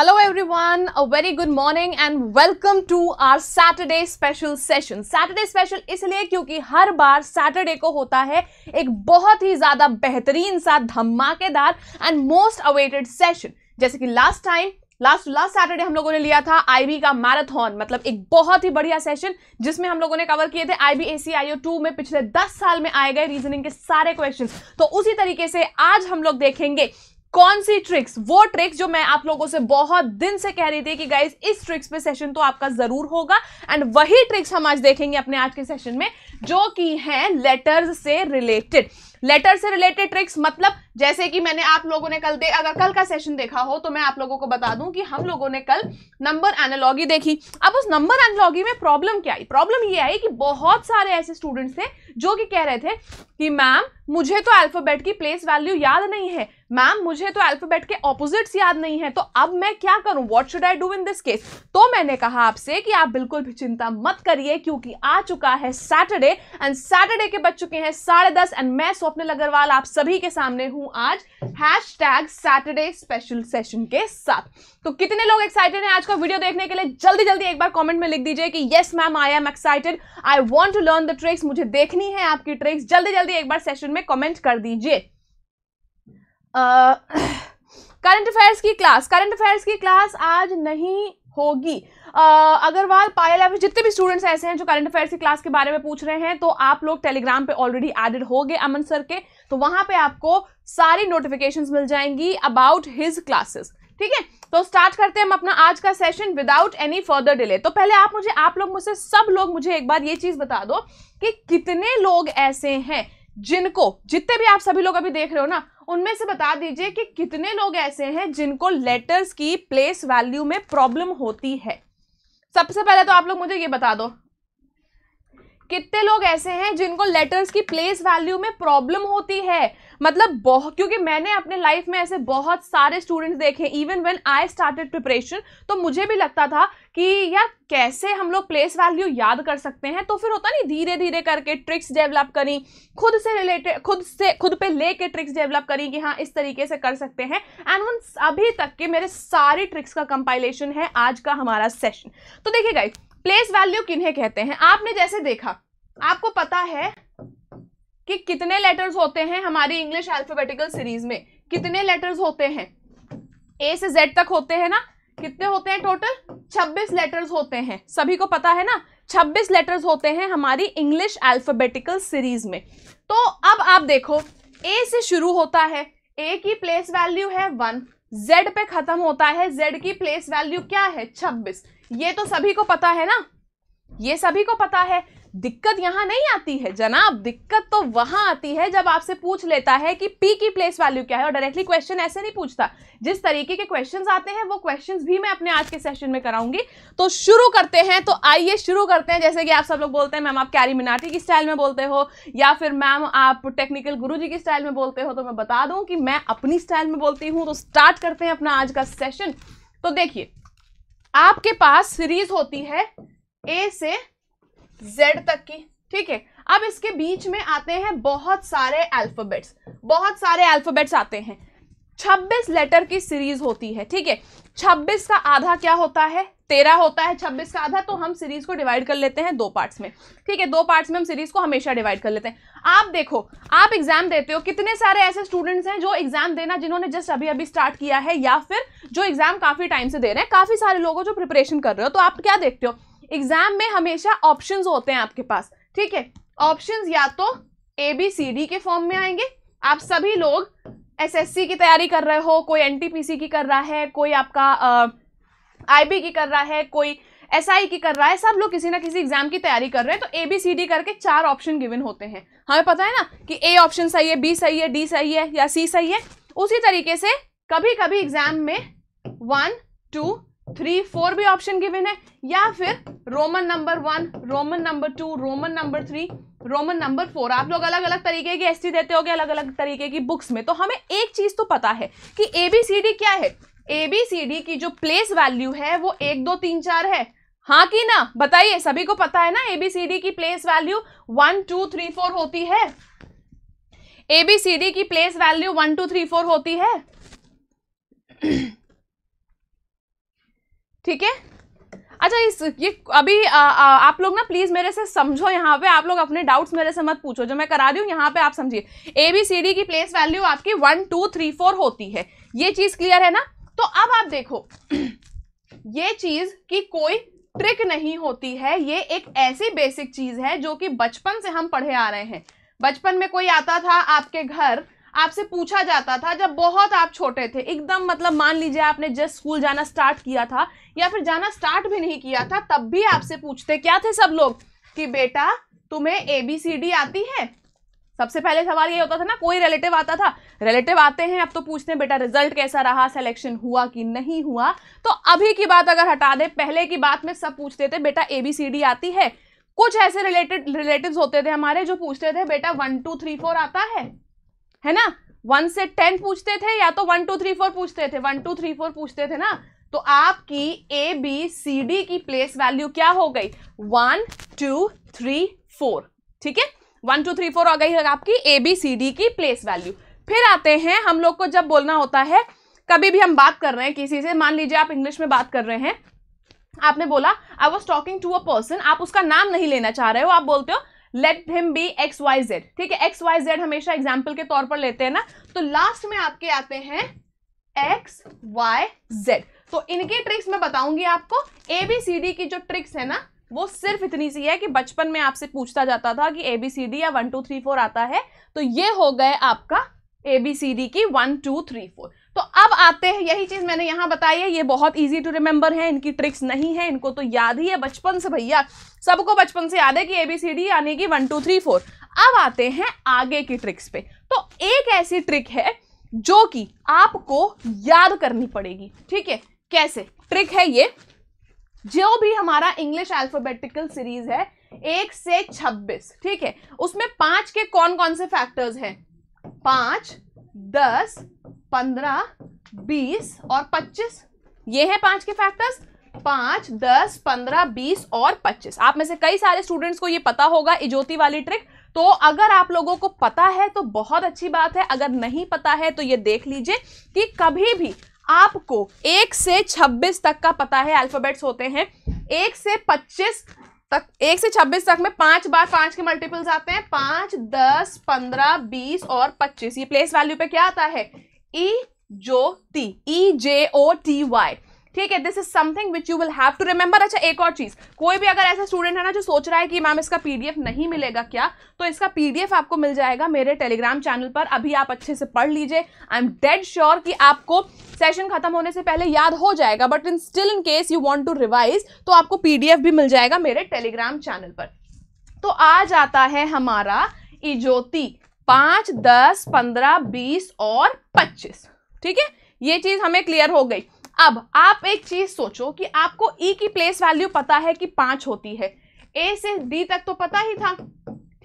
Every everyone a very good morning and welcome to our Saturday special session Saturday special इसलिए क्योंकि हर बार Saturday को होता है एक बहुत ही ज़्यादा बेहतरीन सा धमाकेदार एंड मोस्ट अवेटेड सेशन जैसे कि last time last last Saturday हम लोगों ने लिया था आईबी का मैराथन मतलब एक बहुत ही बढ़िया सेशन जिसमें हम लोगों ने कवर किए थे आईबी एसी आईओ टू में पिछले दस साल में आए गए रीजनिंग के सारे क्वेश्चंस तो उसी तरीके से आज हम लोग देखेंगे कौन सी ट्रिक्स वो ट्रिक्स जो मैं आप लोगों से बहुत दिन से कह रही थी कि गाइज इस ट्रिक्स पे सेशन तो आपका जरूर होगा एंड वही ट्रिक्स हम आज देखेंगे अपने आज के सेशन में जो कि हैं लेटर्स से रिलेटेड लेटर से रिलेटेड ट्रिक्स मतलब जैसे कि मैंने आप लोगों ने कल दे अगर कल का सेशन देखा हो तो मैं आप लोगों को बता दूं कि हम लोगों ने कल नंबर एनालॉगी देखी अब उस नंबर एनालॉगी में प्रॉब्लम क्या आई प्रॉब्लम ये आई कि बहुत सारे ऐसे स्टूडेंट्स थे जो कि कह रहे थे कि मैम मुझे तो अल्फ़ाबेट की प्लेस वैल्यू याद नहीं है मैम मुझे तो अल्फ़ाबेट के ऑपोजिट्स याद नहीं है तो अब मैं क्या करूं what should I do in this case तो मैंने कहा आपसे कि आप बिल्कुल भी चिंता मत करिए क्योंकि आ चुका है सैटरडे एंड सैटरडे के बज चुके हैं साढ़े दस एंड मैं स्वप्निल अग्रवाल आप सभी के सामने हूं आज hashtag Saturday special session के साथ तो कितने लोग एक्साइटेड हैं आज का वीडियो देखने के लिए जल्दी जल्दी एक बार कॉमेंट में लिख दीजिए कि yes ma'am I am excited I want to learn the tricks मुझे देखनी है आपकी ट्रिक्स जल्दी जल्दी एक बार सेशन में कॉमेंट कर दीजिए करंट अफेयर्स की क्लास करंट अफेयर्स की क्लास आज नहीं होगी अग्रवाल पायल एवं जितने भी स्टूडेंट्स ऐसे हैं जो करंट अफेयर्स की क्लास के बारे में पूछ रहे हैं तो आप लोग टेलीग्राम पे ऑलरेडी एडेड हो गए अमन सर के तो वहां पे आपको सारी नोटिफिकेशंस मिल जाएंगी अबाउट हिज क्लासेस ठीक है तो स्टार्ट करते हैं हम अपना आज का session without any further delay तो पहले आप मुझे आप लोग मुझसे सब लोग मुझे एक बार ये चीज बता दो कि कितने लोग ऐसे हैं जिनको जितने भी आप सभी लोग अभी देख रहे हो ना उनमें से बता दीजिए कि कितने लोग ऐसे हैं जिनको लेटर्स की प्लेस वैल्यू में प्रॉब्लम होती है सबसे पहले तो आप लोग मुझे ये बता दो कितने लोग ऐसे हैं जिनको लेटर्स की प्लेस वैल्यू में प्रॉब्लम होती है मतलब बहुत क्योंकि मैंने अपने लाइफ में ऐसे बहुत सारे स्टूडेंट्स देखे even when I started preparation तो मुझे भी लगता था कि यार कैसे हम लोग प्लेस वैल्यू याद कर सकते हैं तो फिर होता नहीं धीरे धीरे करके ट्रिक्स डेवलप करी खुद से रिलेटेड खुद से खुद पे लेके ट्रिक्स डेवलप करी कि हाँ इस तरीके से कर सकते हैं एंड उन अभी तक के मेरे सारे ट्रिक्स का कंपाइलेशन है आज का हमारा सेशन तो देखिए गाइस प्लेस वैल्यू किन्हें कहते हैं आपने जैसे देखा आपको पता है कि कितने लेटर्स होते हैं हमारी इंग्लिश अल्फाबेटिकल सीरीज में कितने लेटर्स होते हैं ए से जेड तक होते हैं ना कितने होते हैं टोटल 26 लेटर्स होते हैं सभी को पता है ना 26 लेटर्स होते हैं हमारी इंग्लिश अल्फाबेटिकल सीरीज में तो अब आप देखो ए से शुरू होता है ए की प्लेस वैल्यू है वन जेड पे खत्म होता है जेड की प्लेस वैल्यू क्या है 26 ये तो सभी को पता है ना ये सभी को पता है दिक्कत यहां नहीं आती है जनाब दिक्कत तो वहां आती है जब आपसे पूछ लेता है कि पी की प्लेस वैल्यू क्या है और डायरेक्टली क्वेश्चन ऐसे नहीं पूछता जिस तरीके के क्वेश्चन आते हैं वो क्वेश्चन भी मैं अपने आज के सेशन में कराऊंगी तो शुरू करते हैं तो आइए शुरू करते हैं जैसे कि आप सब लोग बोलते हैं मैम आप कैरी मिनाटी की स्टाइल में बोलते हो या फिर मैम आप टेक्निकल गुरु की स्टाइल में बोलते हो तो मैं बता दूं कि मैं अपनी स्टाइल में बोलती हूँ तो स्टार्ट करते हैं अपना आज का सेशन तो देखिए आपके पास सीरीज होती है ए से जेड तक की ठीक है अब इसके बीच में आते हैं बहुत सारे अल्फाबेट्स बहुत सारे अल्फाबेट्स आते हैं 26 लेटर की सीरीज होती है ठीक है 26 का आधा क्या होता है तेरह होता है छब्बीस का आधा तो हम सीरीज को डिवाइड कर लेते हैं दो पार्ट्स में ठीक है दो पार्ट्स में हम सीरीज को हमेशा डिवाइड कर लेते हैं आप देखो आप एग्जाम देते हो कितने सारे ऐसे स्टूडेंट्स हैं जो एग्जाम देना जिन्होंने जस्ट अभी अभी स्टार्ट किया है या फिर जो एग्जाम काफी टाइम से दे रहे हैं काफी सारे लोगों जो प्रिपरेशन कर रहे हो तो आप क्या देखते हो एग्जाम में हमेशा ऑप्शन होते हैं आपके पास ठीक है ऑप्शन या तो ए बी सी डी के फॉर्म में आएंगे आप सभी लोग एसएससी की तैयारी कर रहे हो कोई एनटीपीसी की कर रहा है कोई आपका आईबी की कर रहा है कोई एसआई SI की कर रहा है सब लोग किसी ना किसी एग्जाम की तैयारी कर रहे हैं तो ए बी सी डी करके चार ऑप्शन गिवन होते हैं हमें पता है ना कि ए ऑप्शन सही है बी सही है डी सही है या सी सही है उसी तरीके से कभी कभी एग्जाम में वन टू थ्री फोर भी ऑप्शन गिवन है या फिर Roman number one Roman number two Roman number three Roman number four आप लोग अलग अलग तरीके की एस देते हो अलग अलग तरीके की बुक्स में तो हमें एक चीज तो पता है कि एबीसीडी क्या है एबीसीडी की जो प्लेस वैल्यू है वो एक दो तीन चार है हाँ कि ना बताइए सभी को पता है ना एबीसीडी की place value one two three four होती है एबीसीडी की place value one two three four होती है ठीक है अच्छा इस ये अभी आ, आ, आप लोग ना प्लीज़ मेरे से समझो यहाँ पे आप लोग अपने डाउट्स मेरे से मत पूछो जो मैं करा रही हूँ यहाँ पे आप समझिए ए बी सी डी की प्लेस वैल्यू आपकी वन टू थ्री फोर होती है ये चीज़ क्लियर है ना तो अब आप देखो ये चीज़ की कोई ट्रिक नहीं होती है ये एक ऐसी बेसिक चीज़ है जो कि बचपन से हम पढ़े आ रहे हैं बचपन में कोई आता था आपके घर आपसे पूछा जाता था जब बहुत आप छोटे थे एकदम मतलब मान लीजिए आपने जस्ट स्कूल जाना स्टार्ट किया था या फिर जाना स्टार्ट भी नहीं किया था तब भी आपसे पूछते क्या थे सब लोग कि बेटा तुम्हें ए बी सी डी आती है सबसे पहले सवाल ये होता था ना कोई रिलेटिव आता था रिलेटिव आते हैं अब तो पूछते हैं बेटा रिजल्ट कैसा रहा सिलेक्शन हुआ कि नहीं हुआ तो अभी की बात अगर हटा दे पहले की बात में सब पूछते थे बेटा ए बी सी डी आती है कुछ ऐसे रिलेटेड रिलेटिव्स होते थे हमारे जो पूछते थे बेटा वन टू थ्री फोर आता है है ना वन से टेन पूछते थे या तो वन टू थ्री फोर पूछते थे वन टू थ्री फोर पूछते थे ना तो आपकी ए बी सी डी की प्लेस वैल्यू क्या हो गई वन टू थ्री फोर ठीक है वन टू थ्री फोर आ गई है आपकी ए बी सी डी की प्लेस वैल्यू फिर आते हैं हम लोग को जब बोलना होता है कभी भी हम बात कर रहे हैं किसी से मान लीजिए आप इंग्लिश में बात कर रहे हैं आपने बोला I was talking to a person आप उसका नाम नहीं लेना चाह रहे हो आप बोलते हो let him be X Y Z ठीक है एक्स वाई जेड हमेशा एग्जाम्पल के तौर पर लेते हैं ना तो लास्ट में आपके आते हैं एक्स वाई जेड तो इनकी ट्रिक्स मैं बताऊंगी आपको एबीसीडी की जो ट्रिक्स है ना वो सिर्फ इतनी सी है कि बचपन में आपसे पूछता जाता था कि एबीसीडी या वन टू थ्री फोर आता है तो ये हो गए आपका एबीसीडी की वन टू थ्री फोर अब आते हैं यही चीज मैंने यहां बताई है ये बहुत इजी टू रिमेंबर है इनकी ट्रिक्स नहीं है इनको तो याद ही है बचपन से भैया सबको बचपन से याद है कि एबीसीडी यानी कि वन टू थ्री फोर अब आते हैं आगे की ट्रिक्स पे तो एक ऐसी ट्रिक है जो कि आपको याद करनी पड़ेगी ठीक है कैसे ट्रिक है ये जो भी हमारा इंग्लिश अल्फाबेटिकल सीरीज है एक से छब्बीस ठीक है उसमें पांच के कौन कौन से फैक्टर्स हैं पांच दस पंद्रह बीस और पच्चीस ये है पांच के फैक्टर्स पांच दस पंद्रह बीस और पच्चीस आप में से कई सारे स्टूडेंट्स को ये पता होगा इजोती वाली ट्रिक तो अगर आप लोगों को पता है तो बहुत अच्छी बात है अगर नहीं पता है तो ये देख लीजिए कि कभी भी आपको एक से छब्बीस तक का पता है अल्फाबेट्स होते हैं एक से पच्चीस तक एक से छब्बीस तक में पांच बार पांच के मल्टीपल्स आते हैं पांच दस पंद्रह बीस और पच्चीस ये प्लेस वैल्यू पे क्या आता है ई जो T E J O T Y ठीक है this is something which you will have to remember अच्छा एक और चीज कोई भी अगर ऐसा स्टूडेंट है ना जो सोच रहा है कि मैम इसका पीडीएफ नहीं मिलेगा क्या तो इसका पीडीएफ आपको मिल जाएगा मेरे टेलीग्राम चैनल पर अभी आप अच्छे से पढ़ लीजिए आई एम डेड श्योर कि आपको सेशन खत्म होने से पहले याद हो जाएगा but in still in case you want to revise तो आपको पीडीएफ भी मिल जाएगा मेरे टेलीग्राम चैनल पर तो आज आता है हमारा इजोती e पांच दस पंद्रह बीस और पच्चीस ठीक है ये चीज हमें क्लियर हो गई अब आप एक चीज सोचो कि आपको ई e की प्लेस वैल्यू पता है कि पांच होती है ए से डी तक तो पता ही था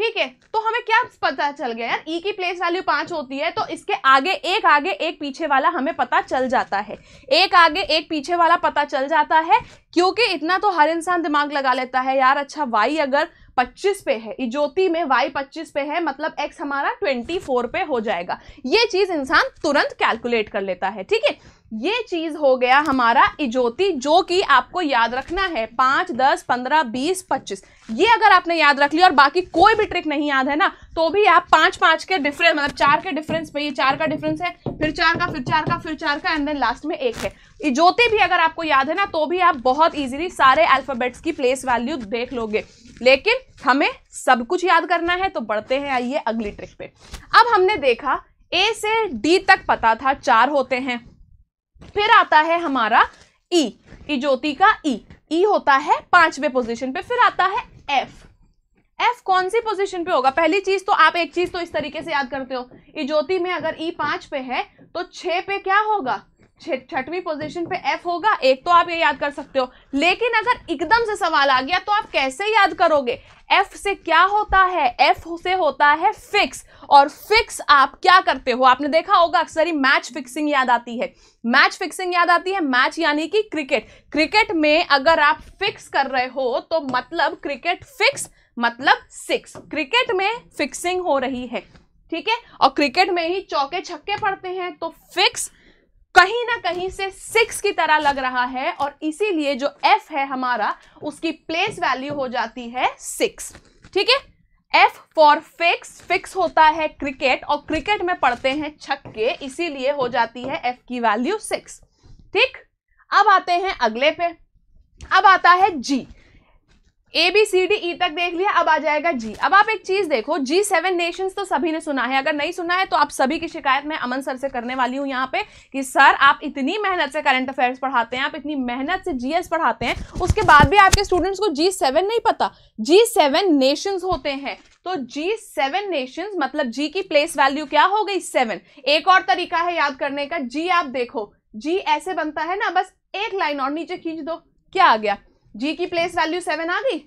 ठीक है तो हमें क्या पता चल गया यार ई e की प्लेस वैल्यू पांच होती है तो इसके आगे एक आगे एक पीछे वाला हमें पता चल जाता है एक आगे एक पीछे वाला पता चल जाता है क्योंकि इतना तो हर इंसान दिमाग लगा लेता है यार अच्छा वाई अगर 25 पे है इजोती में y 25 पे है मतलब x हमारा 24 पे हो जाएगा ये चीज इंसान तुरंत कैलकुलेट कर लेता है ठीक है ये चीज हो गया हमारा इजोती जो कि आपको याद रखना है पांच दस पंद्रह बीस पच्चीस ये अगर आपने याद रख लिया और बाकी कोई भी ट्रिक नहीं याद है ना तो भी आप पांच पांच के डिफरेंस मतलब चार के डिफरेंस पे ये चार का डिफरेंस है फिर चार का फिर चार का फिर चार का एंड देन लास्ट में एक है इजोती भी अगर आपको याद है ना तो भी आप बहुत ईजिली सारे अल्फ़ाबेट्स की प्लेस वैल्यू देख लोगे लेकिन हमें सब कुछ याद करना है तो बढ़ते हैं आइए अगली ट्रिक पे अब हमने देखा ए से डी तक पता था चार होते हैं फिर आता है हमारा ई e, इजोती e का ई e. ई e होता है पांचवे पोजीशन पे फिर आता है एफ एफ कौन सी पोजीशन पे होगा पहली चीज तो आप एक चीज तो इस तरीके से याद करते हो इजोती e में अगर ई e पांच पे है तो छ पे क्या होगा छठवीं पोजीशन पे एफ होगा एक तो आप ये याद कर सकते हो लेकिन अगर एकदम से सवाल आ गया तो आप कैसे याद करोगे एफ से क्या होता है एफ से होता है फिक्स और फिक्स आप क्या करते हो आपने देखा होगा अक्सर ही मैच फिक्सिंग याद आती है मैच फिक्सिंग याद आती है मैच यानी कि क्रिकेट क्रिकेट में अगर आप फिक्स कर रहे हो तो मतलब क्रिकेट फिक्स मतलब सिक्स क्रिकेट में फिक्सिंग हो रही है ठीक है और क्रिकेट में ही चौके छक्के पड़ते हैं तो फिक्स कहीं ना कहीं से सिक्स की तरह लग रहा है और इसीलिए जो एफ है हमारा उसकी प्लेस वैल्यू हो जाती है सिक्स ठीक है एफ फॉर फिक्स फिक्स होता है क्रिकेट और क्रिकेट में पढ़ते हैं छक्के इसीलिए हो जाती है एफ की वैल्यू सिक्स ठीक अब आते हैं अगले पे अब आता है जी ए बी सी डी ई तक देख लिया अब आ जाएगा जी अब आप एक चीज देखो जी सेवन नेशंस तो सभी ने सुना है अगर नहीं सुना है तो आप सभी की शिकायत मैं अमन सर से करने वाली हूं यहाँ पे कि सर आप इतनी मेहनत से करंट अफेयर्स पढ़ाते हैं आप इतनी मेहनत से जीएस पढ़ाते हैं उसके बाद भी आपके स्टूडेंट्स को जी सेवन नहीं पता जी सेवन नेशंस होते हैं तो जी सेवन नेशंस मतलब जी की प्लेस वैल्यू क्या हो गई सेवन एक और तरीका है याद करने का जी आप देखो जी ऐसे बनता है ना बस एक लाइन और नीचे खींच दो क्या आ गया जी की प्लेस वैल्यू सेवन आ गई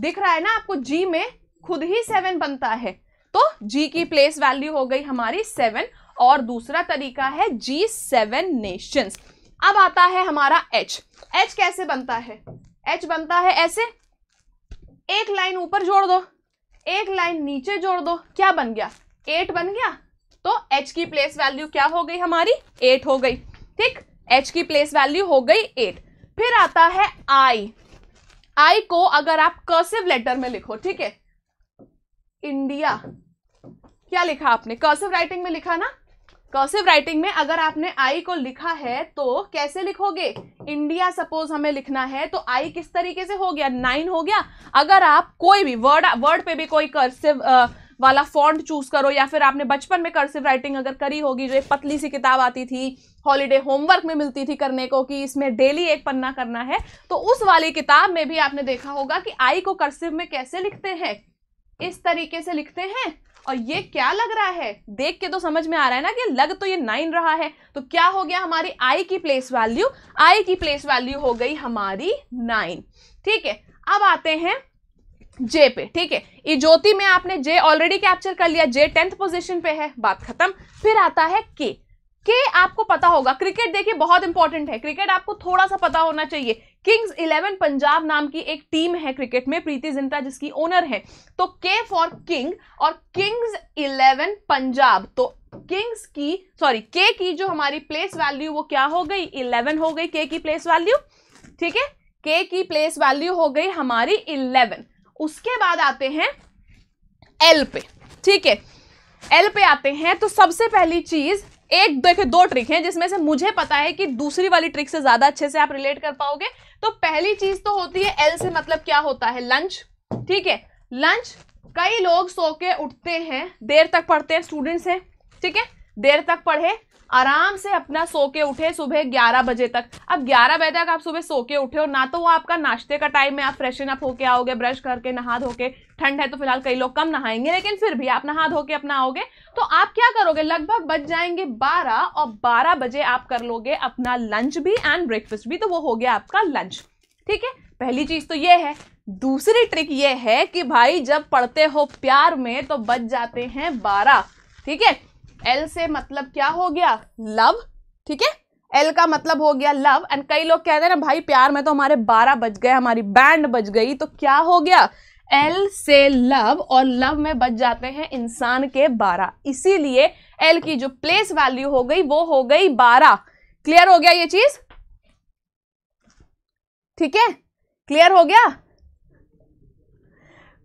दिख रहा है ना आपको जी में खुद ही सेवन बनता है तो जी की प्लेस वैल्यू हो गई हमारी सेवन और दूसरा तरीका है जी सेवन नेशन अब आता है हमारा एच एच कैसे बनता है एच बनता है ऐसे एक लाइन ऊपर जोड़ दो एक लाइन नीचे जोड़ दो क्या बन गया एट बन गया तो एच की प्लेस वैल्यू क्या हो गई हमारी एट हो गई ठीक एच की प्लेस वैल्यू हो गई एट फिर आता है आई आई को अगर आप कर्सिव लेटर में लिखो ठीक है इंडिया क्या लिखा आपने कर्सिव राइटिंग में लिखा ना कर्सिव राइटिंग में अगर आपने आई को लिखा है तो कैसे लिखोगे इंडिया सपोज हमें लिखना है तो आई किस तरीके से हो गया नाइन हो गया अगर आप कोई भी वर्ड वर्ड पे भी कोई कर्सिव वाला फॉन्ट चूज करो या फिर आपने बचपन में कर्सिव राइटिंग अगर करी होगी जो एक पतली सी किताब आती थी हॉलीडे होमवर्क में मिलती थी करने को कि इसमें डेली एक पन्ना करना है तो उस वाली किताब में भी आपने देखा होगा कि आई को कर्सिव में कैसे लिखते हैं इस तरीके से लिखते हैं और ये क्या लग रहा है देख के तो समझ में आ रहा है ना कि लग तो ये नाइन रहा है तो क्या हो गया हमारी आई की प्लेस वैल्यू आई की प्लेस वैल्यू हो गई हमारी नाइन ठीक है अब आते हैं जे पे ठीक है इजोती में आपने जे ऑलरेडी कैप्चर कर लिया जे टेंथ पोजीशन पे है बात खत्म फिर आता है के कि आपको पता होगा क्रिकेट देखिए बहुत इंपॉर्टेंट है क्रिकेट आपको थोड़ा सा पता होना चाहिए किंग्स इलेवन पंजाब नाम की एक टीम है क्रिकेट में प्रीति जिंटा जिसकी ओनर है तो के फॉर किंग और किंग्स इलेवन पंजाब तो किंग्स की सॉरी के की जो हमारी प्लेस वैल्यू वो क्या हो गई इलेवन हो गई के की प्लेस वैल्यू ठीक है के की प्लेस वैल्यू हो गई हमारी इलेवन उसके बाद आते हैं एल पे ठीक है एल पे आते हैं तो सबसे पहली चीज एक देखे दो ट्रिक हैं जिसमें से मुझे पता है कि दूसरी वाली ट्रिक से ज़्यादा अच्छे से आप रिलेट कर पाओगे तो पहली चीज़ तो होती है एल से मतलब क्या होता है लंच ठीक है लंच कई लोग सो के उठते हैं देर तक पढ़ते हैं स्टूडेंट्स हैं ठीक है देर तक पढ़े आराम से अपना सो के उठे सुबह ग्यारह बजे तक अब ग्यारह बजे तक आप सुबह सो के उठे हो ना तो वो आपका नाश्ते का टाइम है आप फ्रेशन अप होके आओगे ब्रश करके नहा धो के ठंड है तो फिलहाल कई लोग कम नहाएंगे लेकिन फिर भी आप नहा धो के अपना आओगे तो आप क्या करोगे लगभग बच जाएंगे बारह और बारह बजे आप कर लोगे अपना लंच भी एंड ब्रेकफास्ट भी तो वो हो गया आपका लंच ठीक है पहली चीज तो ये है दूसरी ट्रिक ये है कि भाई जब पढ़ते हो प्यार में तो बच जाते हैं बारह ठीक है एल से मतलब क्या हो गया लव ठीक है एल का मतलब हो गया लव एंड कई लोग कहते हैं ना भाई प्यार में तो हमारे बारह बज गए हमारी बैंड बज गई तो क्या हो गया एल से लव और लव में बच जाते हैं इंसान के बारह इसीलिए एल की जो प्लेस वैल्यू हो गई वो हो गई बारह क्लियर हो गया ये चीज ठीक है क्लियर हो गया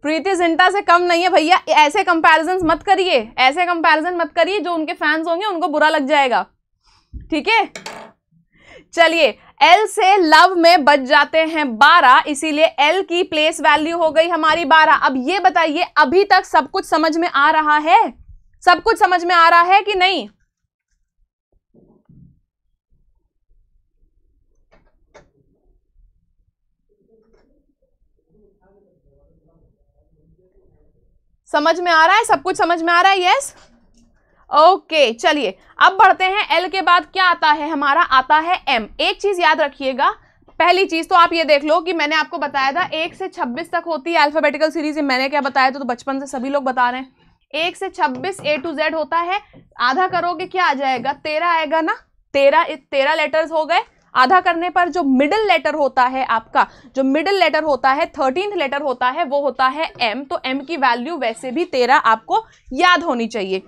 प्रीति जिंटा से कम नहीं है भैया ऐसे कंपैरिजन मत करिए ऐसे कंपैरिजन मत करिए जो उनके फैंस होंगे उनको बुरा लग जाएगा ठीक है चलिए एल से लव में बच जाते हैं बारह इसीलिए एल की प्लेस वैल्यू हो गई हमारी बारह अब ये बताइए अभी तक सब कुछ समझ में आ रहा है सब कुछ समझ में आ रहा है कि नहीं समझ में आ रहा है सब कुछ समझ में आ रहा है यस ओके चलिए अब बढ़ते हैं एल के बाद क्या आता है हमारा आता है एम एक चीज याद रखिएगा पहली चीज तो आप ये देख लो कि मैंने आपको बताया था एक से छब्बीस तक होती है अल्फाबेटिकल सीरीज मैंने क्या बताया था तो बचपन से सभी लोग बता रहे हैं एक से छब्बीस ए टू जेड होता है आधा करोगे क्या आ जाएगा तेरह आएगा ना तेरह तेरह लेटर्स हो गए आधा करने पर जो मिडिल लेटर होता है आपका जो मिडिल लेटर होता है थर्टीन लेटर होता है वो होता है एम तो एम की वैल्यू वैसे भी तेरह आपको याद होनी चाहिए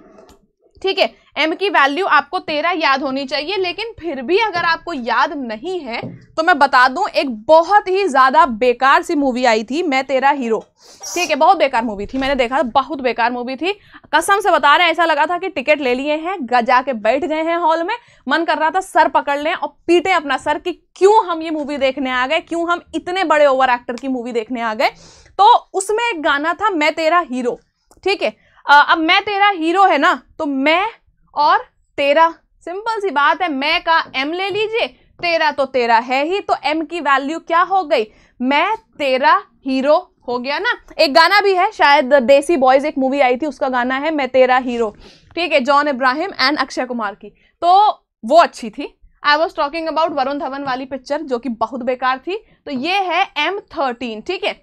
ठीक है एम की वैल्यू आपको तेरह याद होनी चाहिए लेकिन फिर भी अगर आपको याद नहीं है तो मैं बता दूं एक बहुत ही ज़्यादा बेकार सी मूवी आई थी मैं तेरा हीरो ठीक है बहुत बेकार मूवी थी मैंने देखा बहुत बेकार मूवी थी कसम से बता रहे हैं ऐसा लगा था कि टिकट ले लिए हैं गजा के बैठ गए हैं हॉल में मन कर रहा था सर पकड़ लें और पीटें अपना सर कि क्यों हम ये मूवी देखने आ गए क्यों हम इतने बड़े ओवर एक्टर की मूवी देखने आ गए तो उसमें एक गाना था मैं तेरा हीरो ठीक है अब मैं तेरा हीरो है ना तो मैं और तेरह सिंपल सी बात है मैं का एम ले लीजिए तेरह तो तेरह है ही तो एम की वैल्यू क्या हो गई मैं तेरा हीरो हो गया ना एक गाना भी है शायद देसी बॉयज एक मूवी आई थी उसका गाना है मैं तेरा हीरो ठीक है जॉन इब्राहिम एंड अक्षय कुमार की तो वो अच्छी थी I was talking about Varun Dhawan वाली पिक्चर जो कि बहुत बेकार थी तो ये है एम थर्टीन ठीक है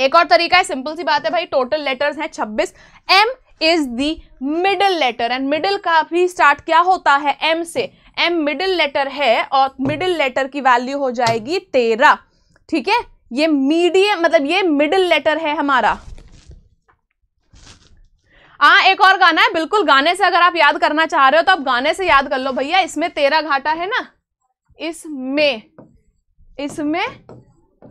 एक और तरीका है सिंपल सी बात है भाई टोटल लेटर्स हैं 26 M is the middle letter and middle का भी स्टार्ट क्या होता है एम से एम मिडिल लेटर है और मिडिल लेटर की वैल्यू हो जाएगी तेरह ठीक है ये मीडियम मतलब ये मिडिल लेटर है हमारा हाँ एक और गाना है बिल्कुल गाने से अगर आप याद करना चाह रहे हो तो आप गाने से याद कर लो भैया इसमें तेरह घाटा है ना इसमें इसमें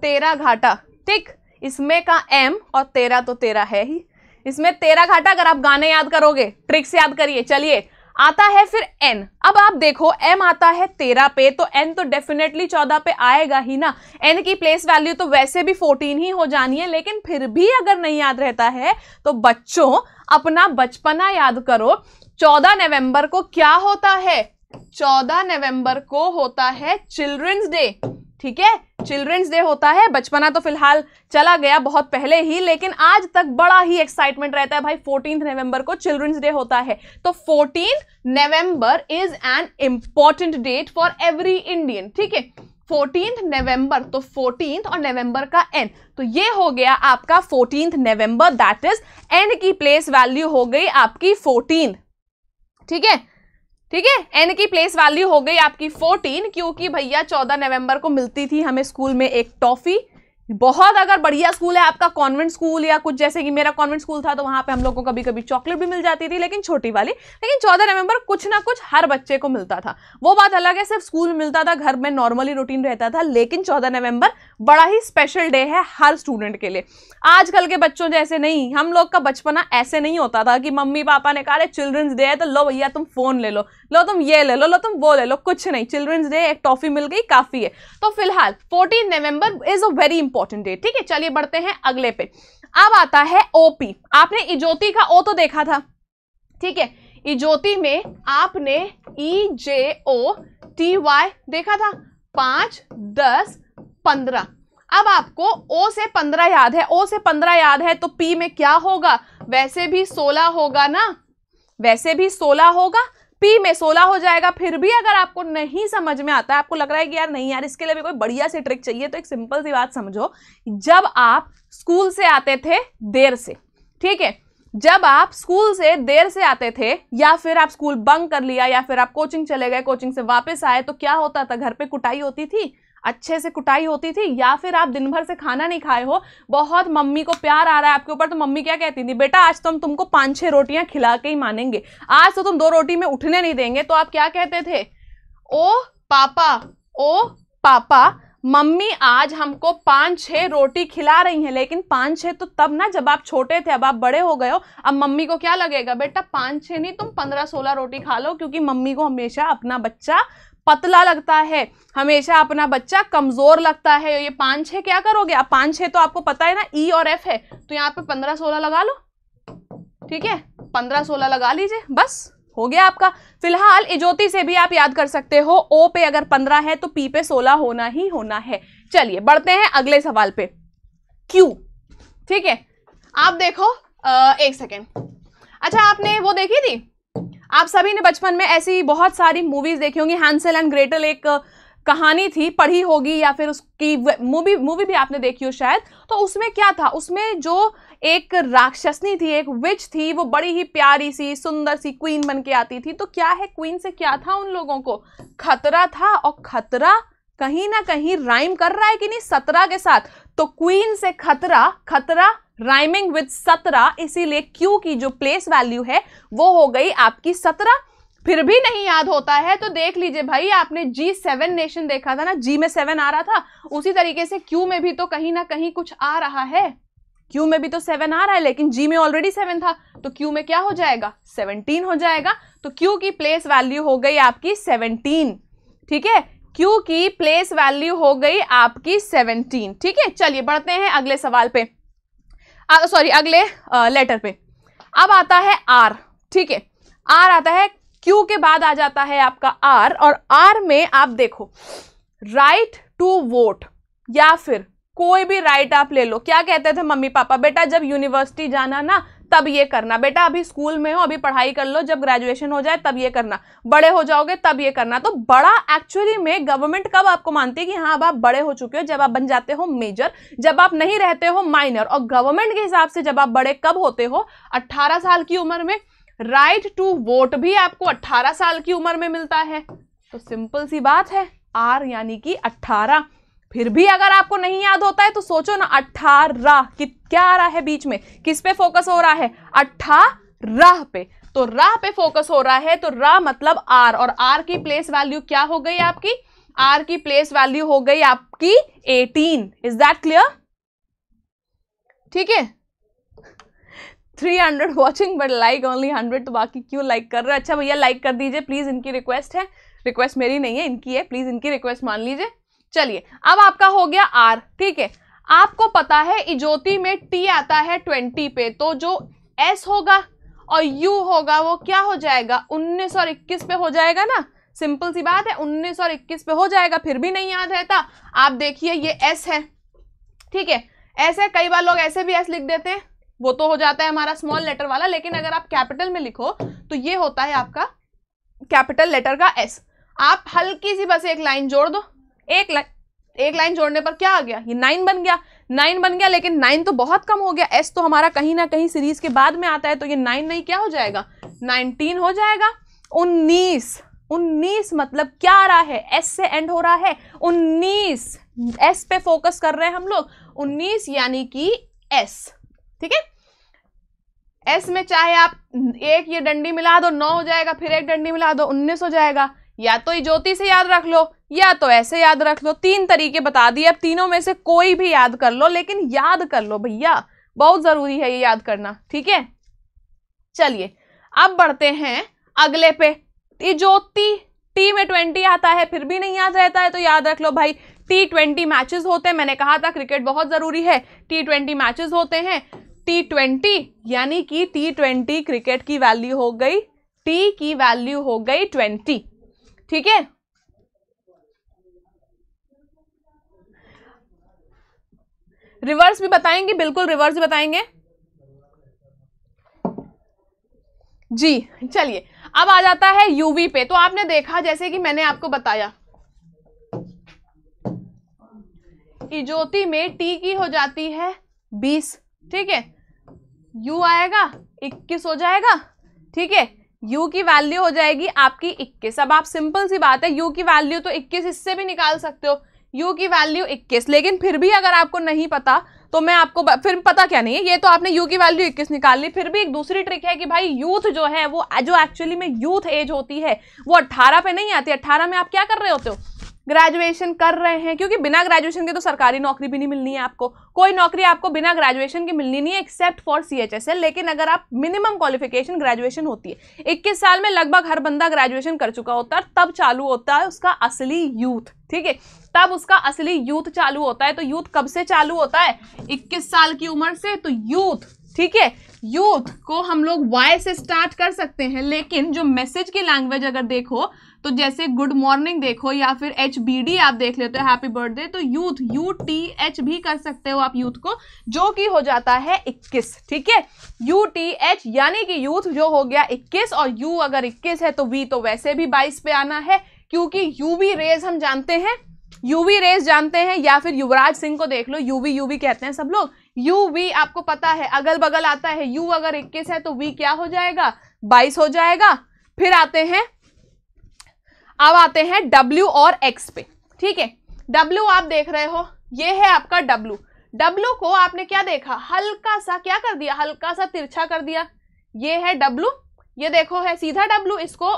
तेरह घाटा ठीक इसमें का एम और तेरह तो तेरह है ही इसमें तेरह घाटा अगर आप गाने याद करोगे ट्रिक्स याद करिए चलिए आता है फिर एन अब आप देखो एम आता है तेरह पे तो एन तो डेफिनेटली चौदह पे आएगा ही ना एन की प्लेस वैल्यू तो वैसे भी फोर्टीन ही हो जानी है लेकिन फिर भी अगर नहीं याद रहता है तो बच्चों अपना बचपना याद करो चौदह नवंबर को क्या होता है चौदह नवंबर को होता है चिल्ड्रंस डे ठीक है चिल्ड्रंस डे होता है बचपना तो फिलहाल चला गया बहुत पहले ही लेकिन आज तक बड़ा ही एक्साइटमेंट रहता है भाई फोर्टीन नवंबर को चिल्ड्रंस डे होता है तो fourteen November is an important date for every Indian ठीक है फोर्टीन नवंबर तो फोर्टीन और नवंबर का एन तो ये हो गया आपका fourteen November that is N की प्लेस वैल्यू हो गई आपकी फोर्टीन ठीक है ठीक है एन की प्लेस वैल्यू हो गई आपकी फोर्टीन क्योंकि भैया चौदह नवंबर को मिलती थी हमें स्कूल में एक टॉफी बहुत अगर बढ़िया स्कूल है आपका कॉन्वेंट स्कूल या कुछ जैसे कि मेरा कॉन्वेंट स्कूल था तो वहाँ पे हम लोग को कभी कभी चॉकलेट भी मिल जाती थी लेकिन छोटी वाली लेकिन चौदह नवंबर कुछ ना कुछ हर बच्चे को मिलता था वो बात अलग है सिर्फ स्कूल मिलता था घर में नॉर्मली रूटीन रहता था लेकिन चौदह नवंबर बड़ा ही स्पेशल डे है हर स्टूडेंट के लिए आजकल के बच्चों जैसे नहीं हम लोग का बचपना ऐसे नहीं होता था कि मम्मी पापा ने कहा चिल्ड्रंस डे है तो लो भैया तुम फ़ोन ले लो लो तुम ये ले लो लो तुम वो ले लो कुछ नहीं चिल्ड्रंस डे एक टॉफी मिल गई काफ़ी है तो फिलहाल fourteen November is a very important day ठीक है चलिए बढ़ते हैं अगले पे अब आता है ओपी आपने इजोती का ओ तो देखा था ठीक है इजोती में आपने ई जे ओ टी वाई देखा था पांच दस पंद्रह अब आपको ओ से पंद्रह याद है ओ से पंद्रह याद है तो पी में क्या होगा वैसे भी सोलह होगा ना वैसे भी सोलह होगा पी में सोलह हो जाएगा फिर भी अगर आपको नहीं समझ में आता है आपको लग रहा है कि यार नहीं यार इसके लिए भी कोई बढ़िया सी ट्रिक चाहिए तो एक सिंपल सी बात समझो जब आप स्कूल से आते थे देर से ठीक है जब आप स्कूल से देर से आते थे या फिर आप स्कूल बंक कर लिया या फिर आप कोचिंग चले गए कोचिंग से वापस आए तो क्या होता था घर पे कुटाई होती थी अच्छे से कुटाई होती थी या फिर आप दिन भर से खाना नहीं खाए हो बहुत मम्मी को प्यार आ रहा है आपके ऊपर तो मम्मी क्या कहती थी बेटा आज तो हम तुमको पाँच छः रोटियां खिला के ही मानेंगे आज तो तुम दो रोटी में उठने नहीं देंगे तो आप क्या कहते थे ओ पापा ओ पापा मम्मी आज हमको पाँच छः रोटी खिला रही हैं लेकिन पाँच छः तो तब ना जब आप छोटे थे अब आप बड़े हो गए हो अब मम्मी को क्या लगेगा बेटा पाँच छः नहीं तुम पंद्रह सोलह रोटी खा लो क्योंकि मम्मी को हमेशा अपना बच्चा पतला लगता है हमेशा अपना बच्चा कमज़ोर लगता है ये पाँच छः क्या करोगे आप पाँच छः तो आपको पता है ना ई e और एफ है तो यहाँ पे पंद्रह सोलह लगा लो ठीक है पंद्रह सोलह लगा लीजिए बस हो गया आपका फिलहाल इजोति से भी आप याद कर सकते हो ओ पे अगर पंद्रह है तो पी पे सोलह होना ही होना है चलिए बढ़ते हैं अगले सवाल पे क्यू ठीक है आप देखो आ, एक सेकेंड अच्छा आपने वो देखी थी आप सभी ने बचपन में ऐसी बहुत सारी मूवीज़ देखी होंगी हैंसल एंड ग्रेटल एक कहानी थी पढ़ी होगी या फिर उसकी मूवी मूवी भी आपने देखी हो शायद तो उसमें क्या था उसमें जो एक राक्षसनी थी एक विच थी वो बड़ी ही प्यारी सी सुंदर सी क्वीन बन के आती थी तो क्या है क्वीन से क्या था उन लोगों को खतरा था और खतरा कहीं ना कहीं राइम कर रहा है कि नहीं सतरा के साथ तो क्वीन से खतरा खतरा राइमिंग विद सत्रह इसीलिए क्यू की जो प्लेस वैल्यू है वो हो गई आपकी सत्रह फिर भी नहीं याद होता है तो देख लीजिए भाई आपने जी सेवन नेशन देखा था ना जी में सेवन आ रहा था उसी तरीके से क्यू में भी तो कहीं ना कहीं कुछ आ रहा है क्यू में भी तो सेवन आ रहा है लेकिन जी में ऑलरेडी सेवन था तो क्यू में क्या हो जाएगा सेवनटीन हो जाएगा तो क्यू की प्लेस वैल्यू हो गई आपकी सेवनटीन ठीक है क्यू की प्लेस वैल्यू हो गई आपकी सेवनटीन ठीक है चलिए बढ़ते हैं अगले सवाल पे सॉरी अगले लेटर पे अब आता है आर ठीक है आर आता है क्यू के बाद आ जाता है आपका आर और आर में आप देखो राइट टू वोट या फिर कोई भी राइट आप ले लो क्या कहते थे मम्मी पापा बेटा जब यूनिवर्सिटी जाना ना तब ये करना बेटा अभी स्कूल में हो अभी पढ़ाई कर लो जब ग्रेजुएशन हो जाए तब ये करना बड़े हो जाओगे तब ये करना तो बड़ा एक्चुअली में गवर्नमेंट कब आपको मानती है कि हाँ अब आप बड़े हो चुके हो जब आप बन जाते हो मेजर जब आप नहीं रहते हो माइनर और गवर्नमेंट के हिसाब से जब आप बड़े कब होते हो अट्ठारह साल की उम्र में राइट टू वोट भी आपको अट्ठारह साल की उम्र में मिलता है तो सिंपल सी बात है आर यानी कि अट्ठारह फिर भी अगर आपको नहीं याद होता है तो सोचो ना अठारह क्या आ रहा है बीच में किस पे फोकस हो रहा है अट्ठारह पे तो राह पे फोकस हो रहा है तो रा मतलब आर और आर की प्लेस वैल्यू क्या हो गई आपकी आर की प्लेस वैल्यू हो गई आपकी एटीन इज दैट क्लियर ठीक है three hundred watching but like only hundred तो बाकी क्यों लाइक कर रहे अच्छा भैया लाइक कर दीजिए प्लीज़ इनकी रिक्वेस्ट है रिक्वेस्ट मेरी नहीं है इनकी है प्लीज़ इनकी रिक्वेस्ट मान लीजिए चलिए अब आपका हो गया आर ठीक है आपको पता है इजोती में टी आता है ट्वेंटी पे तो जो एस होगा और यू होगा वो क्या हो जाएगा उन्नीस और इक्कीस पे हो जाएगा ना सिंपल सी बात है उन्नीस और इक्कीस पे हो जाएगा फिर भी नहीं याद रहता आप देखिए ये एस है ठीक है ऐसे कई बार लोग ऐसे भी एस लिख देते हैं वो तो हो जाता है हमारा स्मॉल लेटर वाला लेकिन अगर आप कैपिटल में लिखो तो ये होता है आपका कैपिटल लेटर का एस आप हल्की सी बस एक लाइन जोड़ दो एक लाइन एक लाइन जोड़ने पर क्या आ गया ये नाइन बन गया नाइन बन गया लेकिन नाइन तो बहुत कम हो गया एस तो हमारा कहीं ना कहीं सीरीज के बाद में आता है तो ये नाइन नहीं क्या हो जाएगा नाइनटीन हो जाएगा उन्नीस उन्नीस मतलब क्या आ रहा है एस से एंड हो रहा है उन्नीस एस पे फोकस कर रहे हैं हम लोग उन्नीस यानी कि एस ठीक है एस में चाहे आप एक ये डंडी मिला दो नौ हो जाएगा फिर एक डंडी मिला दो उन्नीस हो जाएगा या तो इजोती से याद रख लो या तो ऐसे याद रख लो तीन तरीके बता दिए अब तीनों में से कोई भी याद कर लो लेकिन याद कर लो भैया बहुत ज़रूरी है ये याद करना ठीक है चलिए अब बढ़ते हैं अगले पे इजोती टी में ट्वेंटी आता है फिर भी नहीं याद रहता है तो याद रख लो भाई टी ट्वेंटी मैचेस होते हैं मैंने कहा था क्रिकेट बहुत ज़रूरी है टी ट्वेंटी मैचेस होते हैं टी ट्वेंटी यानी कि टी ट्वेंटी क्रिकेट की वैल्यू हो गई टी की वैल्यू हो गई ट्वेंटी ठीक है रिवर्स भी बताएंगे बिल्कुल रिवर्स भी बताएंगे जी चलिए अब आ जाता है यूवी पे तो आपने देखा जैसे कि मैंने आपको बताया इजोती में टी की हो जाती है बीस ठीक है यू आएगा इक्कीस हो जाएगा ठीक है यू की वैल्यू हो जाएगी आपकी इक्कीस अब आप सिंपल सी बात है यू की वैल्यू तो इक्कीस इससे भी निकाल सकते हो यू की वैल्यू इक्कीस लेकिन फिर भी अगर आपको नहीं पता तो मैं आपको फिर पता क्या नहीं है ये तो आपने यू की वैल्यू इक्कीस निकाल ली फिर भी एक दूसरी ट्रिक है कि भाई यूथ जो है वो जो एक्चुअली में यूथ एज होती है वो अट्ठारह पे नहीं आती अट्ठारह में आप क्या कर रहे होते हो ग्रेजुएशन कर रहे हैं क्योंकि बिना ग्रेजुएशन के तो सरकारी नौकरी भी नहीं मिलनी है आपको कोई नौकरी आपको बिना ग्रेजुएशन की मिलनी नहीं है एक्सेप्ट फॉर सी लेकिन अगर आप मिनिमम क्वालिफिकेशन ग्रेजुएशन होती है इक्कीस साल में लगभग हर बंदा ग्रेजुएशन कर चुका होता है तब चालू होता है उसका असली यूथ ठीक है तब उसका असली यूथ चालू होता है तो यूथ कब से चालू होता है इक्कीस साल की उम्र से तो यूथ ठीक है यूथ को हम लोग वाई से स्टार्ट कर सकते हैं लेकिन जो मैसेज की लैंग्वेज अगर देखो तो जैसे गुड मॉर्निंग देखो या फिर एच बी डी आप देख लेते हो हैप्पी बर्थडे तो यूथ यू टी एच भी कर सकते हो आप यूथ को जो कि हो जाता है इक्कीस ठीक है यू टी एच यानी कि यूथ जो हो गया इक्कीस और यू अगर इक्कीस है तो वी तो वैसे भी बाईस पे आना है क्योंकि यू वी रेज हम जानते हैं यूवी रेस जानते हैं या फिर युवराज सिंह को देख लो यूवी यूवी कहते हैं सब लोग यू वी आपको पता है अगल बगल आता है यू अगर इक्कीस है तो वी क्या हो जाएगा बाईस हो जाएगा फिर आते हैं अब आते हैं डब्ल्यू और एक्स पे ठीक है डब्ल्यू आप देख रहे हो ये है आपका W W को आपने क्या देखा हल्का सा क्या कर दिया हल्का सा तिरछा कर दिया ये है W ये देखो है सीधा W इसको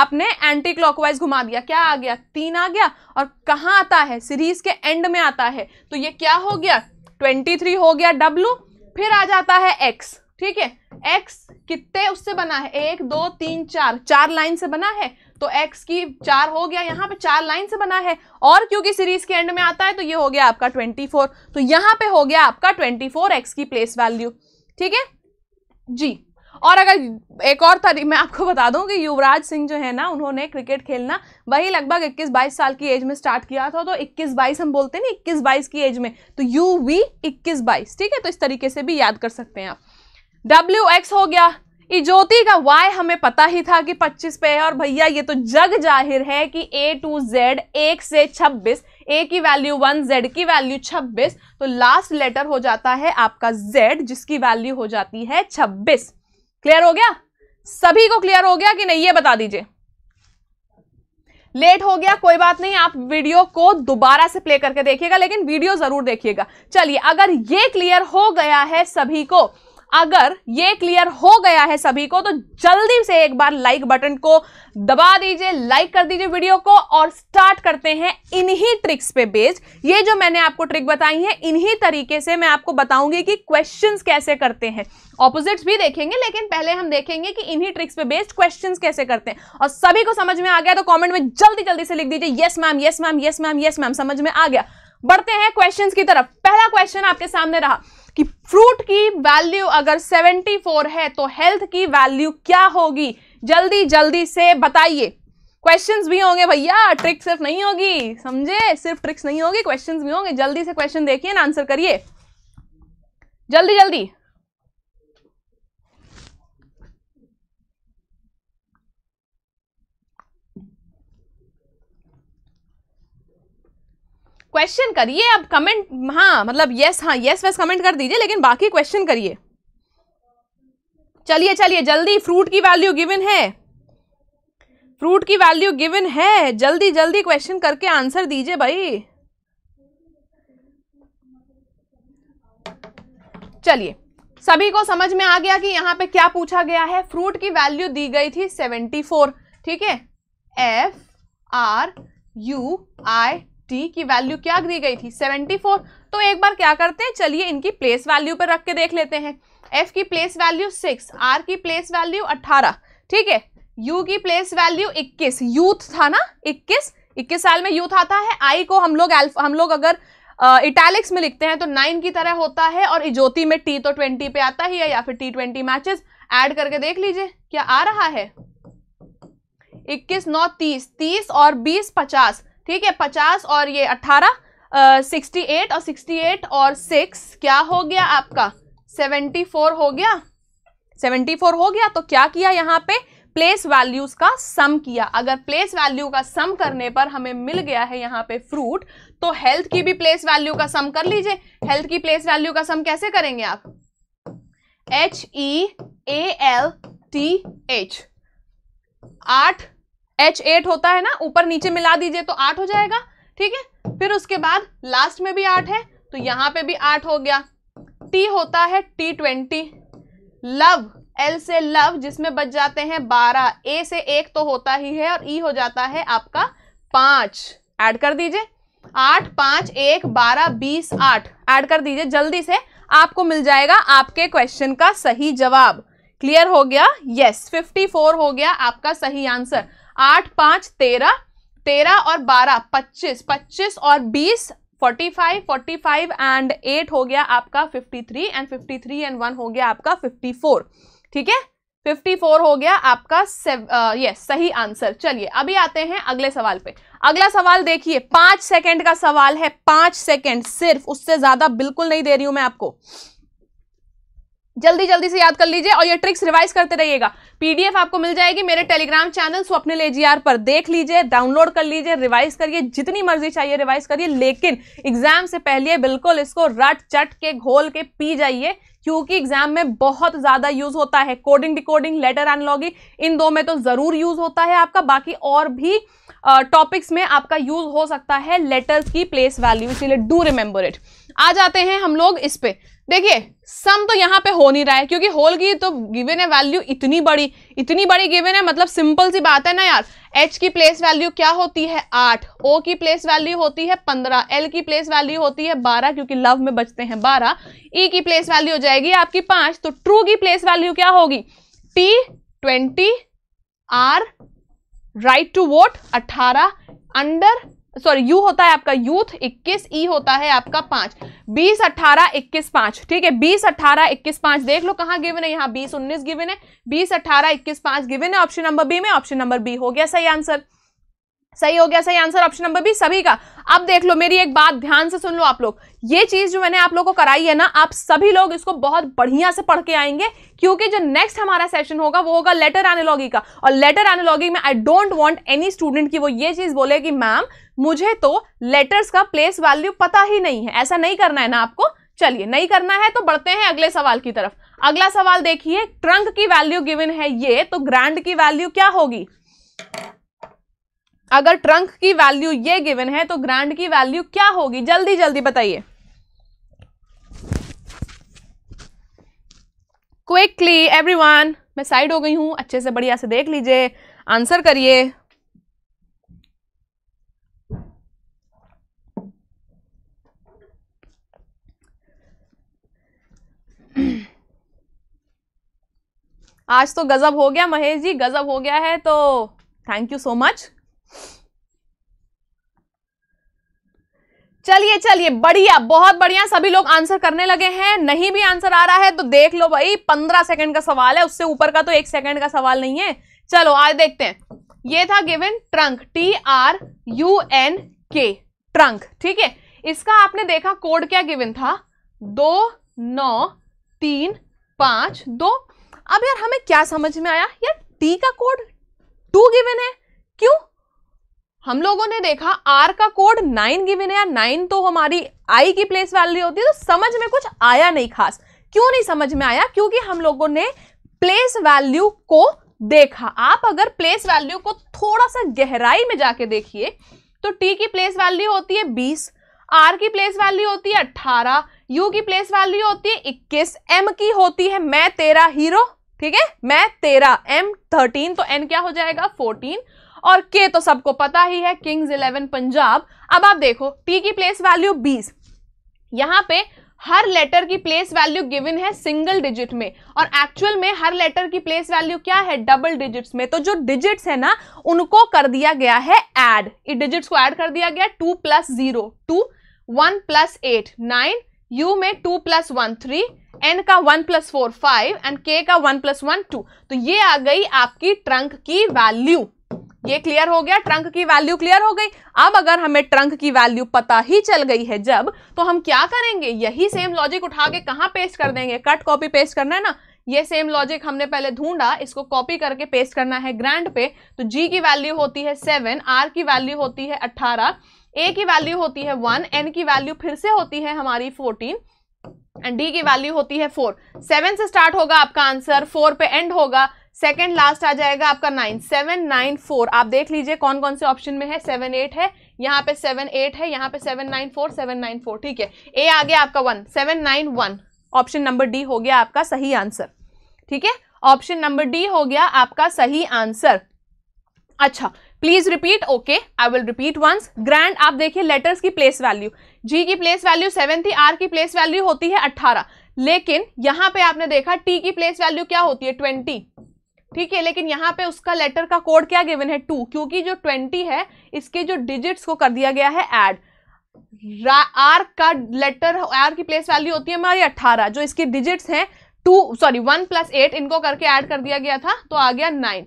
आपने एंटी क्लॉकवाइज घुमा दिया क्या आ गया तीन आ गया और कहाँ आता है सीरीज के एंड में आता है तो ये क्या हो गया ट्वेंटी थ्री हो गया डब्लू फिर आ जाता है एक्स ठीक है एक्स कितने उससे बना है एक दो तीन चार चार लाइन से बना है तो एक्स की चार हो गया यहाँ पे चार लाइन से बना है और क्योंकि सीरीज के एंड में आता है तो ये हो गया आपका ट्वेंटी फोर तो यहाँ पे हो गया आपका ट्वेंटी फोर एक्स की प्लेस वैल्यू ठीक है जी और अगर एक और तारीख मैं आपको बता दूं कि युवराज सिंह जो है ना उन्होंने क्रिकेट खेलना वही लगभग 21-22 साल की एज में स्टार्ट किया था तो 21-22 हम बोलते हैं ना 21-22 की एज में तो यू वी इक्कीस बाईस ठीक है तो इस तरीके से भी याद कर सकते हैं आप डब्ल्यू एक्स हो गया ज्योति का वाई हमें पता ही था कि 25 पे है और भैया ये तो जग जाहिर है कि ए टू जेड एक से 26 ए की वैल्यू वन जेड की वैल्यू 26 तो लास्ट लेटर हो जाता है आपका जेड जिसकी वैल्यू हो जाती है 26 क्लियर हो गया सभी को क्लियर हो गया कि नहीं ये बता दीजिए लेट हो गया कोई बात नहीं आप वीडियो को दोबारा से प्ले करके देखिएगा लेकिन वीडियो जरूर देखिएगा चलिए अगर ये क्लियर हो गया है सभी को अगर ये क्लियर हो गया है सभी को तो जल्दी से एक बार लाइक बटन को दबा दीजिए लाइक कर दीजिए वीडियो को और स्टार्ट करते हैं इन्हीं ट्रिक्स पे बेस्ड ये जो मैंने आपको ट्रिक बताई है इन्हीं तरीके से मैं आपको बताऊंगी कि क्वेश्चंस कैसे करते हैं ऑपोजिट्स भी देखेंगे लेकिन पहले हम देखेंगे कि इन्हीं ट्रिक्स पे बेस्ड क्वेश्चन कैसे करते हैं और सभी को समझ में आ गया तो कॉमेंट में जल्दी जल्दी से लिख दीजिए yes ma'am yes ma'am yes ma'am yes ma'am समझ में आ गया बढ़ते हैं क्वेश्चंस की तरफ पहला क्वेश्चन आपके सामने रहा फ्रूट की वैल्यू अगर 74 है तो हेल्थ की वैल्यू क्या होगी जल्दी जल्दी से बताइए क्वेश्चंस भी होंगे भैया ट्रिक सिर्फ नहीं होगी समझे सिर्फ ट्रिक्स नहीं होगी क्वेश्चंस भी होंगे जल्दी से क्वेश्चन देखिए ना आंसर करिए जल्दी जल्दी क्वेश्चन करिए आप कमेंट हाँ मतलब यस हाँ यस वैस कमेंट कर दीजिए लेकिन बाकी क्वेश्चन करिए चलिए चलिए जल्दी फ्रूट की वैल्यू गिवन है फ्रूट की वैल्यू गिवन है जल्दी जल्दी क्वेश्चन करके आंसर दीजिए भाई चलिए सभी को समझ में आ गया कि यहाँ पे क्या पूछा गया है फ्रूट की वैल्यू दी गई थी 74 ठीक है F R U I D की वैल्यू क्या दी गई थी 74 तो एक बार क्या करते हैं चलिए इनकी प्लेस वैल्यू पर रख के देख लेते हैं एफ की प्लेस वैल्यू 6 आर की प्लेस वैल्यू 18 ठीक है यू की प्लेस वैल्यू 21 यूथ था ना 21 21 साल में यूथ आता है आई को हम लोग एल्फ हम लोग अगर इटैलिक्स में लिखते हैं तो नाइन की तरह होता है और इजोती में टी तो ट्वेंटी पे आता ही है या फिर टी ट्वेंटी मैचेस ऐड करके देख लीजिए क्या आ रहा है इक्कीस नौ तीस तीस और बीस पचास ठीक है पचास और ये अट्ठारह सिक्सटी एट और सिक्सटी एट और सिक्स क्या हो गया आपका सेवेंटी फोर हो गया सेवेंटी फोर हो गया तो क्या किया यहाँ पे प्लेस वैल्यूज का सम किया अगर प्लेस वैल्यू का सम करने पर हमें मिल गया है यहाँ पे फ्रूट तो हेल्थ की भी प्लेस वैल्यू का सम कर लीजिए हेल्थ की प्लेस वैल्यू का सम कैसे करेंगे आप H E A L T H आठ एच एट होता है ना ऊपर नीचे मिला दीजिए तो आठ हो जाएगा ठीक है फिर उसके बाद लास्ट में भी आठ है तो यहाँ पे भी आठ हो गया टी होता है टी ट्वेंटी लव एल से लव जिसमें बच जाते हैं बारह ए से एक तो होता ही है और ई e हो जाता है आपका पांच ऐड कर दीजिए आठ पांच एक बारह बीस आठ ऐड कर दीजिए जल्दी से आपको मिल जाएगा आपके क्वेश्चन का सही जवाब क्लियर हो गया यस yes, 54 हो गया आपका सही आंसर आठ पाँच तेरह तेरह और बारह पच्चीस पच्चीस और बीस forty five forty five and eight हो गया आपका fifty three and fifty three and one हो गया आपका फिफ्टी फोर ठीक है फिफ्टी फोर हो गया आपका ये सही आंसर चलिए अभी आते हैं अगले सवाल पे अगला सवाल देखिए पांच सेकंड का सवाल है पांच सेकंड सिर्फ उससे ज्यादा बिल्कुल नहीं दे रही हूं मैं आपको जल्दी जल्दी से याद कर लीजिए और ये ट्रिक्स रिवाइज करते रहिएगा पीडीएफ आपको मिल जाएगी मेरे टेलीग्राम चैनल स्वप्न ले जी आर पर देख लीजिए डाउनलोड कर लीजिए रिवाइज करिए जितनी मर्जी चाहिए रिवाइज करिए लेकिन एग्जाम से पहले बिल्कुल इसको रट चट के घोल के पी जाइए क्योंकि एग्जाम में बहुत ज़्यादा यूज होता है कोडिंग डिकोडिंग लेटर एनलॉगी इन दो में तो ज़रूर यूज होता है आपका बाकी और भी टॉपिक्स में आपका यूज हो सकता है लेटर्स की प्लेस वैल्यू इसीलिए डू रिमेंबर इट आ जाते हैं हम लोग इस पर देखिए सम तो यहाँ पे हो नहीं रहा है क्योंकि होल की तो गिवन है वैल्यू इतनी बड़ी इतनी बड़ी गिवन है मतलब सिंपल सी बात है ना यार एच की प्लेस वैल्यू क्या होती है आठ ओ की प्लेस वैल्यू होती है पंद्रह एल की प्लेस वैल्यू होती है बारह क्योंकि लव में बचते हैं बारह ई e की प्लेस वैल्यू हो जाएगी आपकी पाँच तो ट्रू की प्लेस वैल्यू क्या होगी T twenty R right to vote अट्ठारह अंडर सॉरी यू होता है आपका यूथ 21 ई होता है आपका पांच 20 18 21 पांच ठीक है 20 18 21 पांच देख लो कहाँ गिवन है यहाँ 20 19 गिवन है 20 18 21 पांच गिवन है ऑप्शन नंबर बी में ऑप्शन नंबर बी हो गया सही आंसर सही हो गया सही आंसर ऑप्शन नंबर बी सभी का अब देख लो मेरी एक बात ध्यान से सुन लो आप लोग ये चीज जो मैंने आप लोगों को कराई है ना आप सभी लोग इसको बहुत बढ़िया से पढ़ के आएंगे क्योंकि जो नेक्स्ट हमारा सेशन होगा वो होगा लेटर एनोलॉगी का और लेटर एनोलॉगी में I don't want any student की वो ये चीज बोले कि मैम मुझे तो लेटर्स का प्लेस वैल्यू पता ही नहीं है ऐसा नहीं करना है ना आपको चलिए नहीं करना है तो बढ़ते हैं अगले सवाल की तरफ अगला सवाल देखिए ट्रंक की वैल्यू गिवन है ये तो ग्रैंड की वैल्यू क्या होगी अगर ट्रंक की वैल्यू ये गिवन है तो ग्रैंड की वैल्यू क्या होगी जल्दी जल्दी बताइए क्विकली एवरीवन मैं साइड हो गई हूं अच्छे से बढ़िया से देख लीजिए आंसर करिए आज तो गजब हो गया महेश जी गजब हो गया है तो थैंक यू सो मच चलिए चलिए बढ़िया बहुत बढ़िया सभी लोग आंसर करने लगे हैं नहीं भी आंसर आ रहा है तो देख लो भाई पंद्रह सेकंड का सवाल है उससे ऊपर का तो एक सेकंड का सवाल नहीं है चलो आज देखते हैं ये था given trunk T R U N K trunk ठीक है इसका आपने देखा कोड क्या गिवन था दो नौ तीन पांच दो अब यार हमें क्या समझ में आया यार टी का कोड टू गिवन है क्यों हम लोगों ने देखा आर का कोड नाइन गिविन है या नाइन तो हमारी आई की प्लेस वैल्यू होती है तो समझ में कुछ आया नहीं खास क्यों नहीं समझ में आया क्योंकि हम लोगों ने प्लेस वैल्यू को देखा आप अगर प्लेस वैल्यू को थोड़ा सा गहराई में जाके देखिए तो टी की प्लेस वैल्यू होती है बीस आर की प्लेस वैल्यू होती है अट्ठारह यू की प्लेस वैल्यू होती है इक्कीस एम की होती है मैं तेरा हीरो ठीक है मैं तेरा एम थर्टीन तो एन क्या हो जाएगा फोर्टीन और के तो सबको पता ही है किंग्स इलेवन पंजाब अब आप देखो टी की प्लेस वैल्यू बीस यहाँ पे हर लेटर की प्लेस वैल्यू गिवन है सिंगल डिजिट में और एक्चुअल में हर लेटर की प्लेस वैल्यू क्या है डबल डिजिट्स में तो जो डिजिट्स है ना उनको कर दिया गया है एड डिजिट्स को एड कर दिया गया two plus zero two one plus eight nine U में two plus one three N का one plus four five and K का वन प्लस वन टू तो ये आ गई आपकी ट्रंक की वैल्यू ये क्लियर हो गया ट्रंक की वैल्यू क्लियर हो गई अब अगर हमें ट्रंक की वैल्यू पता ही चल गई है जब तो हम क्या करेंगे यही सेम लॉजिक उठा के कहाँ पेस्ट कर देंगे कट कॉपी पेस्ट करना है ना ये सेम लॉजिक हमने पहले ढूंढा इसको कॉपी करके पेस्ट करना है ग्रैंड पे तो जी की वैल्यू होती है सेवन आर की वैल्यू होती है अट्ठारह ए की वैल्यू होती है वन एन की वैल्यू फिर से होती है हमारी फोर्टीन एंड डी की वैल्यू होती है फोर सेवन से स्टार्ट होगा आपका आंसर फोर पे एंड होगा सेकेंड लास्ट आ जाएगा आपका नाइन सेवन नाइन फोर आप देख लीजिए कौन कौन से ऑप्शन में है सेवन एट है यहाँ पे सेवन एट है यहाँ पे seven nine four seven nine four ठीक है ए आ गया आपका one seven nine one option number D हो गया आपका सही आंसर ठीक है ऑप्शन नंबर डी हो गया आपका सही आंसर अच्छा please repeat okay I will repeat once grand आप देखिए लेटर्स की प्लेस वैल्यू जी की प्लेस वैल्यू सेवन थी आर की प्लेस वैल्यू होती है अट्ठारह लेकिन यहाँ पे आपने देखा टी की प्लेस वैल्यू क्या होती है ट्वेंटी ठीक है लेकिन यहाँ पे उसका लेटर का कोड क्या गिवन है टू क्योंकि जो ट्वेंटी है इसके जो डिजिट्स को कर दिया गया है एड आर का लेटर आर की प्लेस वैल्यू होती है हमारी अट्ठारह जो इसके डिजिट्स हैं two sorry one plus eight इनको करके ऐड कर दिया गया था तो आ गया नाइन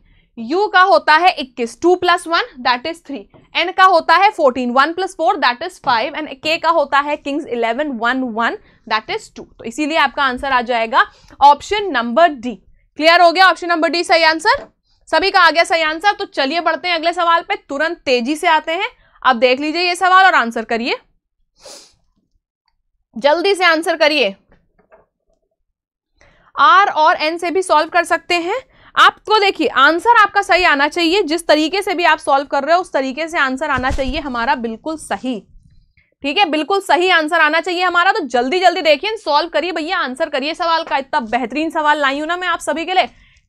यू का होता है इक्कीस two plus one that is three N का होता है fourteen one plus four that is five and K का होता है Kings eleven one one that is two तो इसीलिए आपका आंसर आ जाएगा ऑप्शन नंबर डी क्लियर हो गया ऑप्शन नंबर डी सही आंसर सभी का आ गया सही आंसर तो चलिए बढ़ते हैं अगले सवाल पे तुरंत तेजी से आते हैं आप देख लीजिए ये सवाल और आंसर करिए जल्दी से आंसर करिए आर और एन से भी सॉल्व कर सकते हैं आपको देखिए आंसर आपका सही आना चाहिए जिस तरीके से भी आप सॉल्व कर रहे हो उस तरीके से आंसर आना चाहिए हमारा बिल्कुल सही ठीक है बिल्कुल सही आंसर आना चाहिए हमारा तो जल्दी जल्दी देखिए सॉल्व करिए भैया आंसर करिए सवाल का इतना बेहतरीन सवाल लाई हूं ना मैं आप सभी के लिए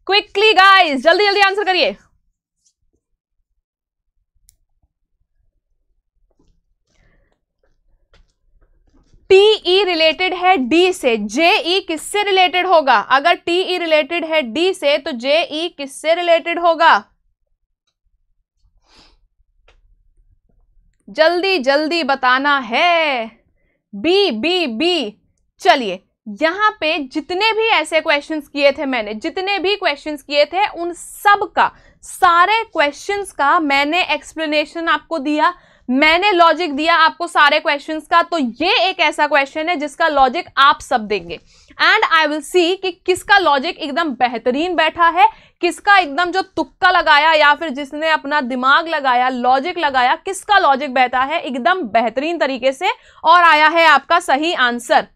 क्विकली गाइस जल्दी जल्दी आंसर करिए टीई रिलेटेड e है डी से जेई e किससे रिलेटेड होगा अगर टीई रिलेटेड e है डी से तो जेई किससे रिलेटेड होगा जल्दी जल्दी बताना है बी बी बी चलिए यहाँ पे जितने भी ऐसे क्वेश्चंस किए थे मैंने जितने भी क्वेश्चंस किए थे उन सब का सारे क्वेश्चंस का मैंने एक्सप्लेनेशन आपको दिया मैंने लॉजिक दिया आपको सारे क्वेश्चंस का तो ये एक ऐसा क्वेश्चन है जिसका लॉजिक आप सब देंगे एंड आई विल सी कि किसका लॉजिक एकदम बेहतरीन बैठा है किसका एकदम जो तुक्का लगाया या फिर जिसने अपना दिमाग लगाया लॉजिक लगाया किसका लॉजिक बैठा है एकदम बेहतरीन तरीके से और आया है आपका सही आंसर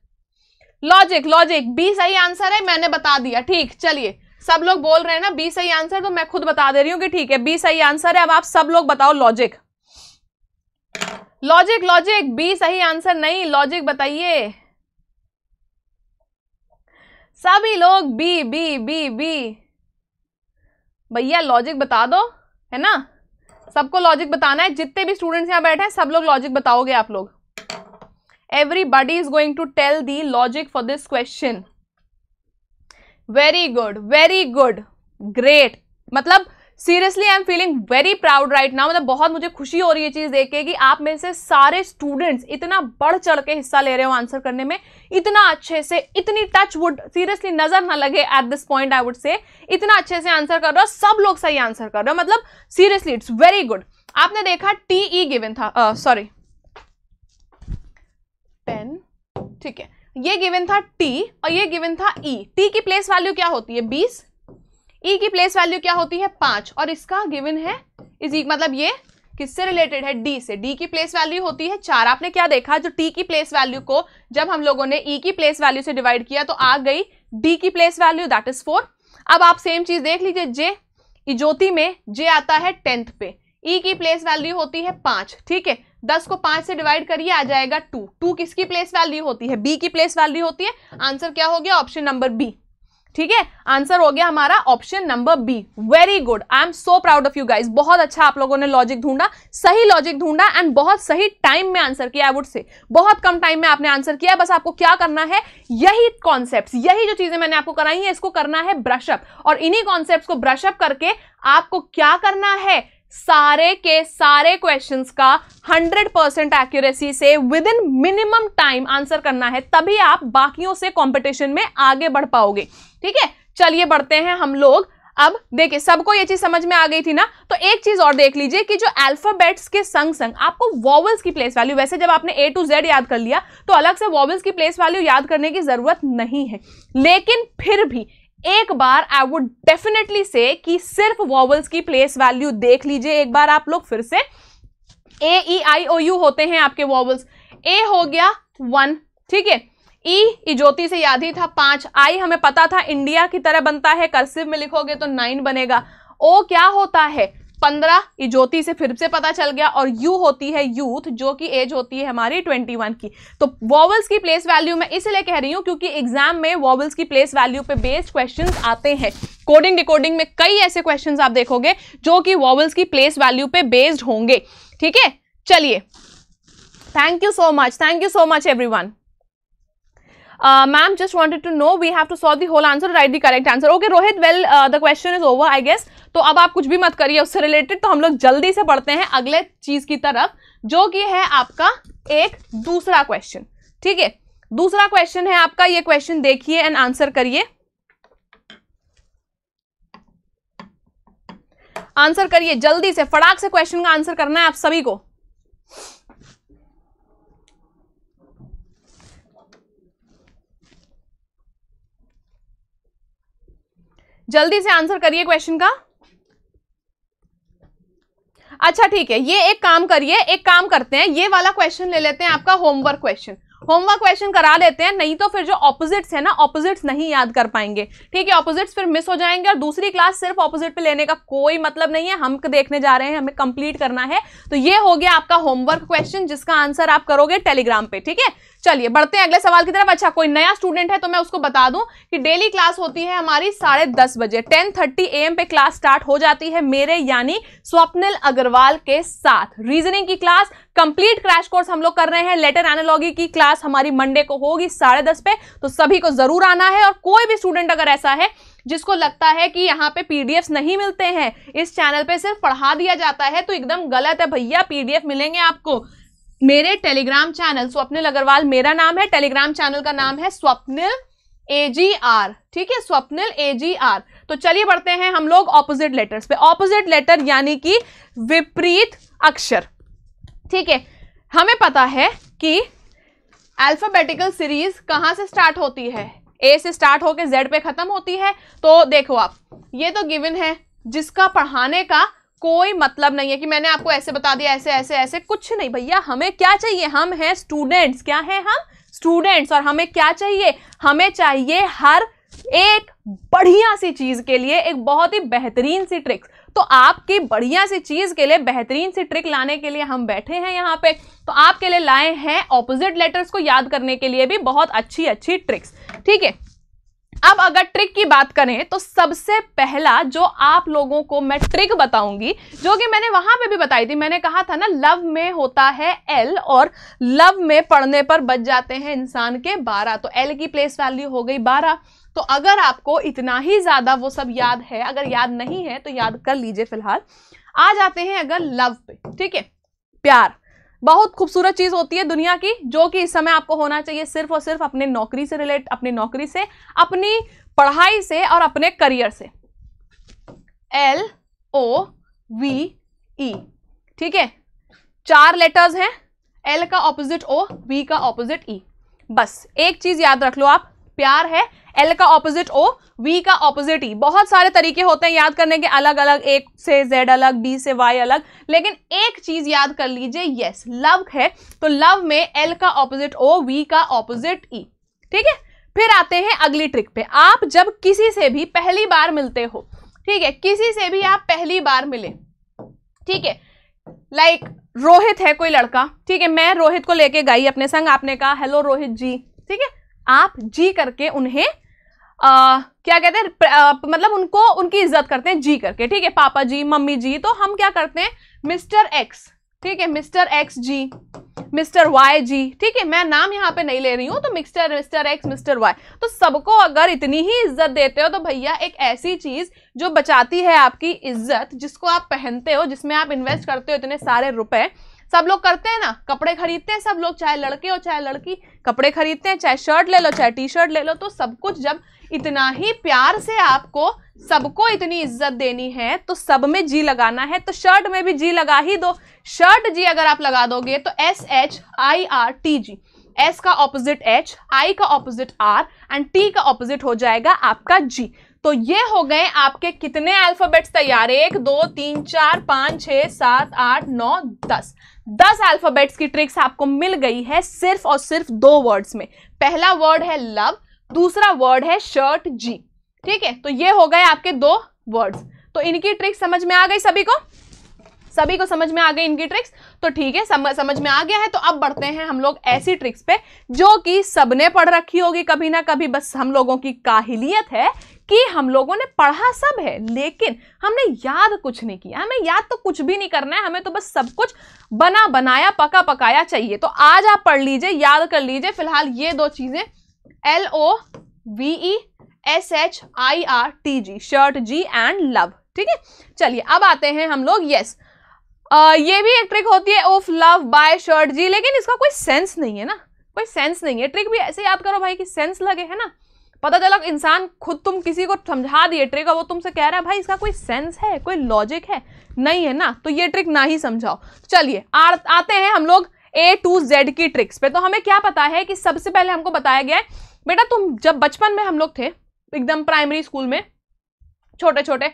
लॉजिक लॉजिक बी सही आंसर है मैंने बता दिया ठीक चलिए सब लोग बोल रहे हैं ना बी सही आंसर तो मैं खुद बता दे रही हूँ कि ठीक है बी सही आंसर है अब आप सब लोग बताओ लॉजिक लॉजिक लॉजिक बी सही आंसर नहीं लॉजिक बताइए सभी लोग बी बी बी बी भैया लॉजिक बता दो है ना सबको लॉजिक बताना है जितने भी स्टूडेंट्स यहां बैठे हैं सब लोग लॉजिक बताओगे आप लोग everybody is going to tell the logic for this question very good very good great मतलब seriously I am feeling very proud right ना मतलब बहुत मुझे खुशी हो रही है चीज़ देख के कि आप में से सारे स्टूडेंट्स इतना बढ़ चढ़ के हिस्सा ले रहे हो आंसर करने में इतना अच्छे से इतनी टच वुड सीरियसली नज़र ना लगे at this point I would say इतना अच्छे से आंसर कर रहे हो सब लोग सही आंसर कर रहे हो मतलब सीरियसली इट्स वेरी गुड आपने देखा टी ई गिवन था सॉरी पेन ठीक है ये गिवन था टी और ये गिवन था ई e. टी की प्लेस वैल्यू क्या होती है बीस ई e की प्लेस वैल्यू क्या होती है पांच और इसका गिवन है इज e, मतलब ये किससे रिलेटेड है डी से डी की प्लेस वैल्यू होती है चार आपने क्या देखा जो टी की प्लेस वैल्यू को जब हम लोगों ने ई e की प्लेस वैल्यू से डिवाइड किया तो आ गई डी की place value that is four अब आप सेम चीज देख लीजिए जे इजोती में जे आता है टेंथ पे ई e की प्लेस वैल्यू होती है पांच ठीक है दस को पांच से डिवाइड करिए आ जाएगा टू टू किसकी प्लेस वैल्यू होती है बी की प्लेस वैल्यू होती है आंसर क्या हो गया ऑप्शन नंबर बी ठीक है आंसर हो गया हमारा option number B very good I am so proud of you guys बहुत अच्छा आप लोगों ने लॉजिक ढूंढा सही लॉजिक ढूंढा एंड बहुत सही टाइम में आंसर किया आई वुड से बहुत कम टाइम में आपने आंसर किया बस आपको क्या करना है यही कॉन्सेप्ट यही जो चीजें मैंने आपको कराई है इसको करना है ब्रशअप और इन्हीं कॉन्सेप्ट को ब्रशअप करके आपको क्या करना है सारे के सारे क्वेश्चंस का 100 परसेंट एक्यूरेसी से within minimum time answer करना है तभी आप बाकियों से कंपटीशन में आगे बढ़ पाओगे ठीक है चलिए बढ़ते हैं हम लोग अब देखिए सबको ये चीज समझ में आ गई थी ना तो एक चीज और देख लीजिए कि जो अल्फाबेट्स के संग संग आपको वॉवल्स की प्लेस वैल्यू वैसे जब आपने ए टू जेड याद कर लिया तो अलग से वॉवल्स की प्लेस वैल्यू याद करने की जरूरत नहीं है लेकिन फिर भी एक बार आई वुड डेफिनेटली से कि सिर्फ वॉवल्स की प्लेस वैल्यू देख लीजिए एक बार आप लोग फिर से ए ई आई ओ यू होते हैं आपके वॉवल्स ए हो गया वन ठीक है ई e, ज्योति से याद ही था पांच आई हमें पता था इंडिया की तरह बनता है कर्सिव में लिखोगे तो नाइन बनेगा ओ क्या होता है पंद्रह ज्योति से फिर से पता चल गया और यू होती है यूथ जो कि एज होती है हमारी ट्वेंटी वन की तो वॉवल्स की प्लेस वैल्यू मैं इसलिए कह रही हूँ क्योंकि एग्जाम में वॉवल्स की प्लेस वैल्यू पे बेस्ड क्वेश्चन आते हैं कोडिंग डिकोडिंग में कई ऐसे क्वेश्चन आप देखोगे जो कि वॉवल्स की प्लेस वैल्यू पे बेस्ड होंगे ठीक है चलिए thank you so much thank you so much every ma'am just wanted to know we have to solve the whole answer right write correct answer okay Rohit well the question is over I guess तो अब आप कुछ भी मत करिए उससे related तो हम लोग जल्दी से पढ़ते हैं अगले चीज की तरफ जो कि है आपका एक दूसरा क्वेश्चन ठीक है दूसरा क्वेश्चन है आपका ये क्वेश्चन देखिए एंड आंसर करिए आंसर करिए जल्दी से फटाक से क्वेश्चन का आंसर करना है आप सभी को जल्दी से आंसर करिए क्वेश्चन का अच्छा ठीक है ये एक काम करिए एक काम करते हैं ये वाला क्वेश्चन ले लेते हैं आपका होमवर्क क्वेश्चन होमवर्क क्वेश्चन करा लेते हैं नहीं तो फिर जो ऑपोजिट्स है ना ऑपोजिट्स नहीं याद कर पाएंगे ठीक है ऑपोजिट्स फिर मिस हो जाएंगे और दूसरी क्लास सिर्फ ऑपोजिट पे लेने का कोई मतलब नहीं है हम देखने जा रहे हैं हमें कंप्लीट करना है तो ये हो गया आपका होमवर्क क्वेश्चन जिसका आंसर आप करोगे टेलीग्राम पे ठीक है चलिए बढ़ते हैं अगले सवाल की तरफ अच्छा कोई नया स्टूडेंट है तो मैं उसको बता दूं कि डेली क्लास होती है हमारी साढ़े दस बजे टेन थर्टी ए पे क्लास स्टार्ट हो जाती है मेरे यानी स्वप्निल अग्रवाल के साथ रीजनिंग की क्लास कंप्लीट क्रैश कोर्स हम लोग कर रहे हैं लेटर एनोलॉगी की क्लास हमारी मंडे को होगी साढ़े दस पे तो सभी को जरूर आना है और कोई भी स्टूडेंट अगर ऐसा है जिसको लगता है कि यहाँ पे पीडीएफ्स नहीं मिलते हैं इस चैनल पे सिर्फ पढ़ा दिया जाता है तो एकदम गलत है भैया पीडीएफ मिलेंगे आपको मेरे टेलीग्राम चैनल स्वप्निल अग्रवाल मेरा नाम है टेलीग्राम चैनल का नाम है स्वप्निल एजीआर ठीक है स्वप्निल आर तो चलिए बढ़ते हैं हम लोग ऑपोजिट लेटर्स पे ऑपोजिट लेटर यानी कि विपरीत अक्षर ठीक है हमें पता है कि अल्फाबेटिकल सीरीज कहाँ से स्टार्ट होती है ए से स्टार्ट होकर जेड पे खत्म होती है तो देखो आप ये तो गिवन है जिसका पढ़ाने का कोई मतलब नहीं है कि मैंने आपको ऐसे बता दिया ऐसे ऐसे ऐसे कुछ नहीं भैया हमें क्या चाहिए हम हैं स्टूडेंट्स क्या हैं हम स्टूडेंट्स और हमें क्या चाहिए हमें चाहिए हर एक बढ़िया सी चीज के लिए एक बहुत ही बेहतरीन सी ट्रिक्स तो आपकी बढ़िया सी चीज के लिए बेहतरीन सी ट्रिक लाने के लिए हम बैठे हैं यहाँ पे तो आपके लिए लाए हैं ऑपोजिट लेटर्स को याद करने के लिए भी बहुत अच्छी अच्छी ट्रिक्स ठीक है अब अगर ट्रिक की बात करें तो सबसे पहला जो आप लोगों को मैं ट्रिक बताऊंगी जो कि मैंने वहां पे भी बताई थी मैंने कहा था ना लव में होता है एल और लव में पढ़ने पर बच जाते हैं इंसान के बारह तो एल की प्लेस वैल्यू हो गई बारह तो अगर आपको इतना ही ज़्यादा वो सब याद है अगर याद नहीं है तो याद कर लीजिए फिलहाल आ जाते हैं अगर लव पे ठीक है प्यार बहुत खूबसूरत चीज़ होती है दुनिया की जो कि इस समय आपको होना चाहिए सिर्फ और सिर्फ अपने नौकरी से रिलेट अपनी नौकरी से अपनी पढ़ाई से और अपने करियर से एल ओ वी ई ठीक है चार लेटर्स हैं एल का ऑपोजिट ओ वी का ऑपोजिट ई e। बस एक चीज़ याद रख लो आप प्यार है एल का ऑपोजिट ओ वी का ऑपोजिट ई e. बहुत सारे तरीके होते हैं याद करने के अलग अलग एक से जेड अलग बी से वाई अलग लेकिन एक चीज याद कर लीजिए यस लव है तो लव में एल का ऑपोजिट ओ वी का ऑपोजिट ई e. ठीक है फिर आते हैं अगली ट्रिक पे आप जब किसी से भी पहली बार मिलते हो ठीक है किसी से भी आप पहली बार मिले ठीक है लाइक like, रोहित है कोई लड़का ठीक है मैं रोहित को लेके गई अपने संग आपने कहा हेलो रोहित जी ठीक है आप जी करके उन्हें आ, क्या कहते हैं मतलब उनको उनकी इज्जत करते हैं जी करके ठीक है पापा जी मम्मी जी तो हम क्या करते हैं मिस्टर एक्स ठीक है mister X ji mister Y ji ठीक है मैं नाम यहाँ पे नहीं ले रही हूँ तो mister mister X mister Y तो सबको अगर इतनी ही इज्जत देते हो तो भैया एक ऐसी चीज़ जो बचाती है आपकी इज्जत जिसको आप पहनते हो जिसमें आप इन्वेस्ट करते हो इतने सारे रुपए सब लोग करते हैं ना कपड़े खरीदते हैं सब लोग चाहे लड़के हो चाहे लड़की कपड़े खरीदते हैं चाहे शर्ट ले लो चाहे टी शर्ट ले लो तो सब कुछ जब इतना ही प्यार से आपको सबको इतनी इज्जत देनी है तो सब में जी लगाना है तो शर्ट में भी जी लगा ही दो शर्ट जी अगर आप लगा दोगे तो S H I R T G S का ऑपोजिट एच आई का ऑपोजिट आर एंड टी का ऑपोजिट हो जाएगा आपका जी तो ये हो गए आपके कितने अल्फाबेट्स तैयार एक दो तीन चार पाँच छः सात आठ नौ दस दस अल्फाबेट्स की ट्रिक्स आपको मिल गई है सिर्फ और सिर्फ दो वर्ड्स में पहला वर्ड है लव दूसरा वर्ड है शर्ट जी ठीक है तो ये हो गए आपके दो वर्ड्स तो इनकी ट्रिक्स समझ में आ गई सभी को सभी को समझ में आ गई इनकी ट्रिक्स तो ठीक है समझ समझ में आ गया है तो अब बढ़ते हैं हम लोग ऐसी ट्रिक्स पे जो कि सबने पढ़ रखी होगी कभी ना कभी बस हम लोगों की काहिलियत है कि हम लोगों ने पढ़ा सब है लेकिन हमने याद कुछ नहीं किया हमें याद तो कुछ भी नहीं करना है हमें तो बस सब कुछ बना बनाया पका पकाया चाहिए तो आज आप पढ़ लीजिए याद कर लीजिए फिलहाल ये दो चीज़ें L O VE S H I R T G shirt G and love ठीक है चलिए अब आते हैं हम लोग यस ये भी एक ट्रिक होती है of love by shirt G लेकिन इसका कोई सेंस नहीं है ना कोई सेंस नहीं है ट्रिक भी ऐसे याद करो भाई कि सेंस लगे है ना पता चला इंसान खुद तुम किसी को समझा दिए ट्रिक और वो तुमसे कह रहा है भाई इसका कोई सेंस है कोई लॉजिक है नहीं है ना तो ये ट्रिक ना ही समझाओ चलिए आते हैं हम लोग ए टू जेड की ट्रिक्स पे तो हमें क्या पता है कि सबसे पहले हमको बताया गया है बेटा तुम जब बचपन में हम लोग थे एकदम प्राइमरी स्कूल में छोटे छोटे